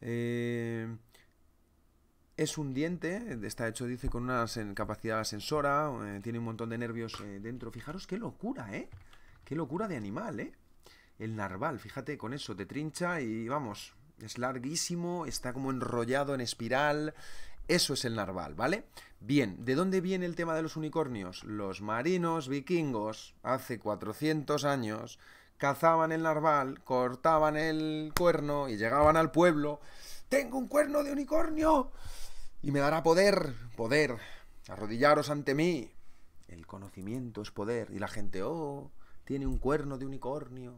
Eh, es un diente, está hecho, dice, con una capacidad sensora. Eh, tiene un montón de nervios eh, dentro. Fijaros qué locura, ¿eh? Qué locura de animal, ¿eh? El narval, fíjate, con eso te trincha y vamos, es larguísimo, está como enrollado en espiral. Eso es el narval, ¿vale? Bien, ¿de dónde viene el tema de los unicornios? Los marinos vikingos, hace 400 años, cazaban el narval, cortaban el cuerno y llegaban al pueblo. ¡Tengo un cuerno de unicornio! Y me dará poder, poder, arrodillaros ante mí. El conocimiento es poder. Y la gente, oh, tiene un cuerno de unicornio.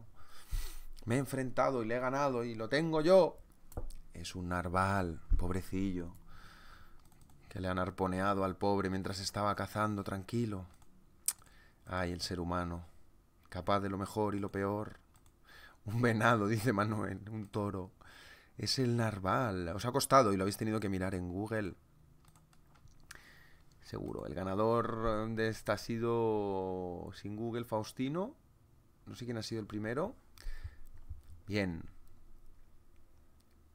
Me he enfrentado y le he ganado y lo tengo yo. Es un narval, pobrecillo, que le han arponeado al pobre mientras estaba cazando tranquilo. Ay, el ser humano, capaz de lo mejor y lo peor. Un venado, dice Manuel, un toro. Es el narval. Os ha costado y lo habéis tenido que mirar en Google. Seguro. El ganador eh, de esta ha sido sin Google Faustino. No sé quién ha sido el primero. Bien.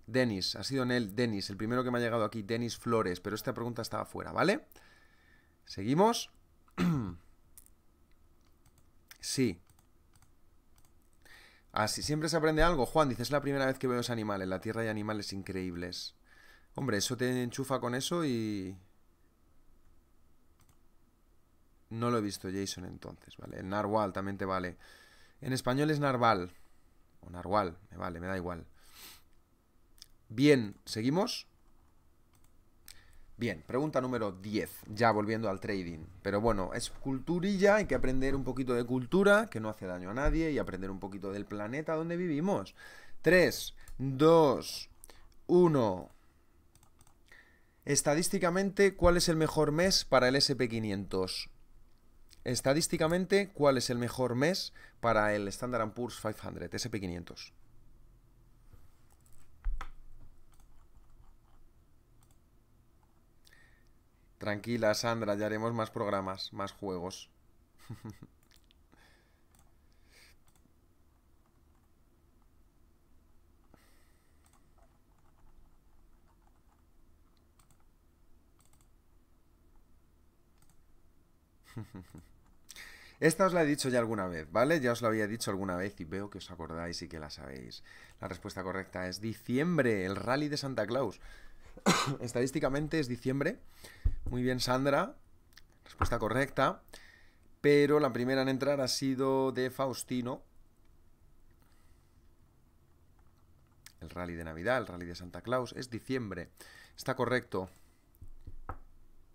Denis, ha sido en él Denis, el primero que me ha llegado aquí, Denis Flores, pero esta pregunta estaba fuera, ¿vale? Seguimos. sí. Así ah, siempre se aprende algo. Juan dices, es la primera vez que veo ese animal. En la Tierra hay animales increíbles. Hombre, eso te enchufa con eso y no lo he visto, Jason, entonces, ¿vale? El narwhal también te vale. En español es narval. O narwhal, me vale, me da igual. Bien, ¿seguimos? Bien, pregunta número 10, ya volviendo al trading. Pero bueno, es culturilla, hay que aprender un poquito de cultura, que no hace daño a nadie, y aprender un poquito del planeta donde vivimos. 3, 2, 1. Estadísticamente, ¿cuál es el mejor mes para el SP500? Estadísticamente, ¿cuál es el mejor mes para el Standard Poor's 500, SP500? Tranquila, Sandra, ya haremos más programas, más juegos. Esta os la he dicho ya alguna vez, ¿vale? Ya os lo había dicho alguna vez y veo que os acordáis y que la sabéis. La respuesta correcta es diciembre, el rally de Santa Claus. Estadísticamente es diciembre. Muy bien, Sandra. Respuesta correcta. Pero la primera en entrar ha sido de Faustino. El rally de Navidad, el rally de Santa Claus, es diciembre. Está correcto.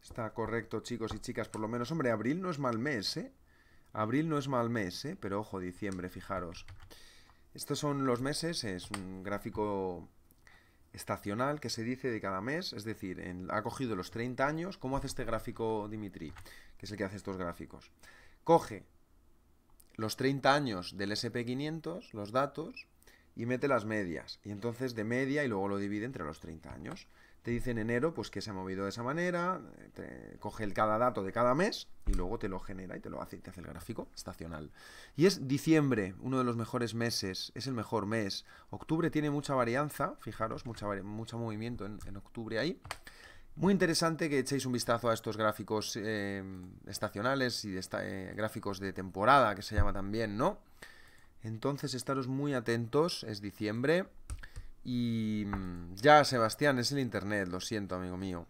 Está correcto, chicos y chicas, por lo menos. Hombre, abril no es mal mes, ¿eh? Abril no es mal mes, ¿eh? Pero ojo, diciembre, fijaros. Estos son los meses, es un gráfico estacional que se dice de cada mes, es decir, ha cogido los 30 años. ¿Cómo hace este gráfico Dimitri? Que es el que hace estos gráficos. Coge los 30 años del SP500, los datos, y mete las medias. Y entonces de media y luego lo divide entre los 30 años te dice en enero pues que se ha movido de esa manera, te coge el cada dato de cada mes y luego te lo genera y te lo hace, te hace el gráfico estacional. Y es diciembre, uno de los mejores meses, es el mejor mes. Octubre tiene mucha varianza, fijaros, mucha, mucho movimiento en, octubre ahí. Muy interesante que echéis un vistazo a estos gráficos eh, estacionales y de eh, gráficos de temporada, que se llama también, ¿no? Entonces, estaros muy atentos, es diciembre. Y mm, ya, Sebastián, es el Internet, lo siento, amigo mío.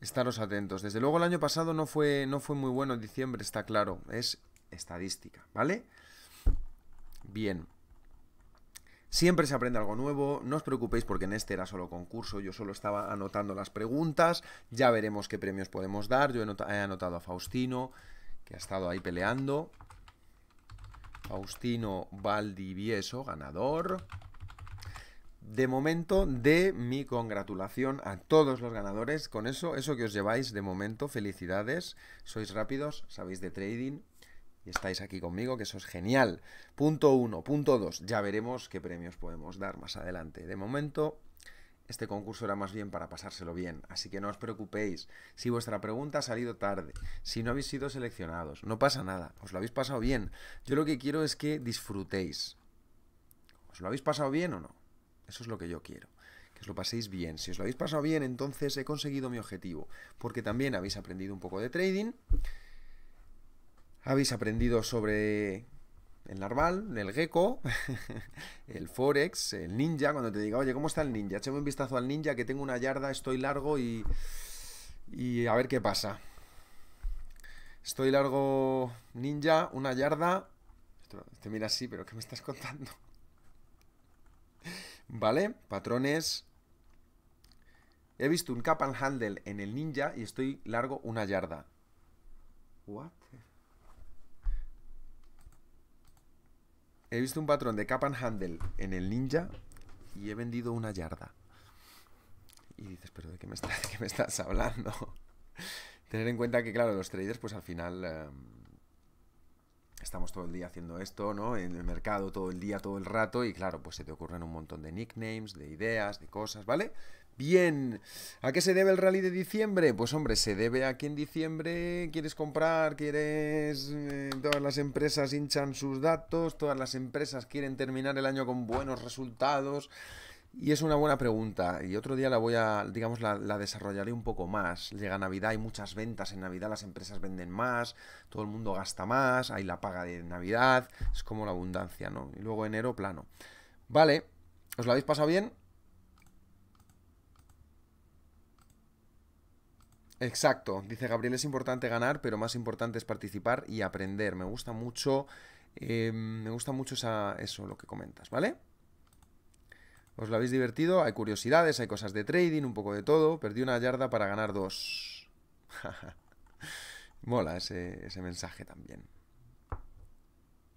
Estaros atentos. Desde luego el año pasado no fue, no fue muy bueno en diciembre, está claro. Es estadística, ¿vale? Bien. Siempre se aprende algo nuevo, no os preocupéis porque en este era solo concurso, yo solo estaba anotando las preguntas, ya veremos qué premios podemos dar, yo he anotado a Faustino, que ha estado ahí peleando. Faustino Valdivieso, ganador de momento de mi congratulación a todos los ganadores. Con eso, eso que os lleváis de momento, felicidades. Sois rápidos, sabéis de trading y estáis aquí conmigo, que eso es genial. Punto uno, punto dos, ya veremos qué premios podemos dar más adelante. De momento, este concurso era más bien para pasárselo bien, así que no os preocupéis. Si vuestra pregunta ha salido tarde, si no habéis sido seleccionados, no pasa nada, os lo habéis pasado bien. Yo lo que quiero es que disfrutéis. ¿Os lo habéis pasado bien o no? Eso es lo que yo quiero. Que os lo paséis bien. Si os lo habéis pasado bien, entonces he conseguido mi objetivo. Porque también habéis aprendido un poco de trading. Habéis aprendido sobre el narval, el gecko, el forex, el ninja. Cuando te diga, oye, ¿cómo está el ninja? Échame un vistazo al ninja que tengo una yarda, estoy largo y, y a ver qué pasa. Estoy largo ninja, una yarda. Te este mira así, pero ¿qué me estás contando? ¿Vale? Patrones. He visto un cap and handle en el ninja y estoy largo una yarda. What? He visto un patrón de cap and handle en el ninja y he vendido una yarda. Y dices, pero ¿de qué me estás, hablando? Tener en cuenta que, claro, los traders, pues al final... Em, estamos todo el día haciendo esto, ¿no? En el mercado todo el día, todo el rato, y claro, pues se te ocurren un montón de nicknames, de ideas, de cosas, ¿vale? Bien, ¿a qué se debe el rally de diciembre? Pues hombre, se debe a que en diciembre quieres comprar, quieres... Eh, todas las empresas hinchan sus datos, todas las empresas quieren terminar el año con buenos resultados y es una buena pregunta y otro día la voy a, digamos, la, desarrollaré un poco más. Llega Navidad, hay muchas ventas, en Navidad las empresas venden más, todo el mundo gasta más, hay la paga de Navidad, es como la abundancia, ¿no? Y luego enero plano. Vale, ¿os lo habéis pasado bien? Exacto, dice Gabriel, es importante ganar, pero más importante es participar y aprender. Me gusta mucho, eh, me gusta mucho esa, eso, lo que comentas, ¿vale? Os lo habéis divertido, hay curiosidades, hay cosas de trading, un poco de todo. Perdí una yarda para ganar dos. Mola ese, mensaje también.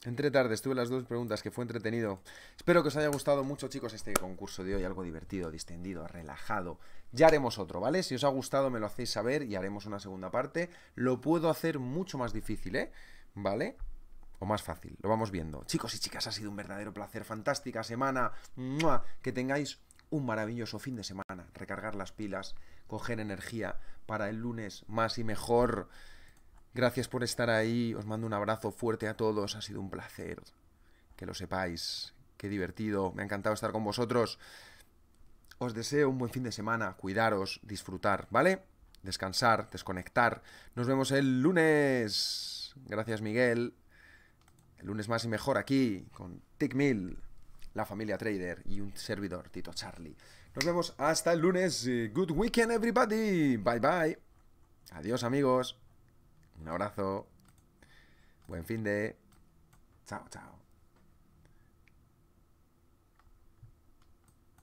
Entre tarde, estuve las dos preguntas, que fue entretenido. Espero que os haya gustado mucho, chicos, este concurso de hoy. Algo divertido, distendido, relajado. Ya haremos otro, ¿vale? Si os ha gustado, me lo hacéis saber y haremos una segunda parte. Lo puedo hacer mucho más difícil, ¿eh? ¿Vale? o más fácil. Lo vamos viendo. Chicos y chicas, ha sido un verdadero placer. Fantástica semana. Que tengáis un maravilloso fin de semana. Recargar las pilas, coger energía para el lunes más y mejor. Gracias por estar ahí. Os mando un abrazo fuerte a todos. Ha sido un placer. Que lo sepáis. Qué divertido. Me ha encantado estar con vosotros. Os deseo un buen fin de semana. Cuidaros, disfrutar, ¿vale? Descansar, desconectar. Nos vemos el lunes. Gracias, Miguel. El lunes más y mejor aquí con TickMill, la familia Trader y un servidor, Tito Charlie. Nos vemos hasta el lunes. Good weekend, everybody. Bye bye. Adiós, amigos. Un abrazo. Buen fin de. Chao, chao.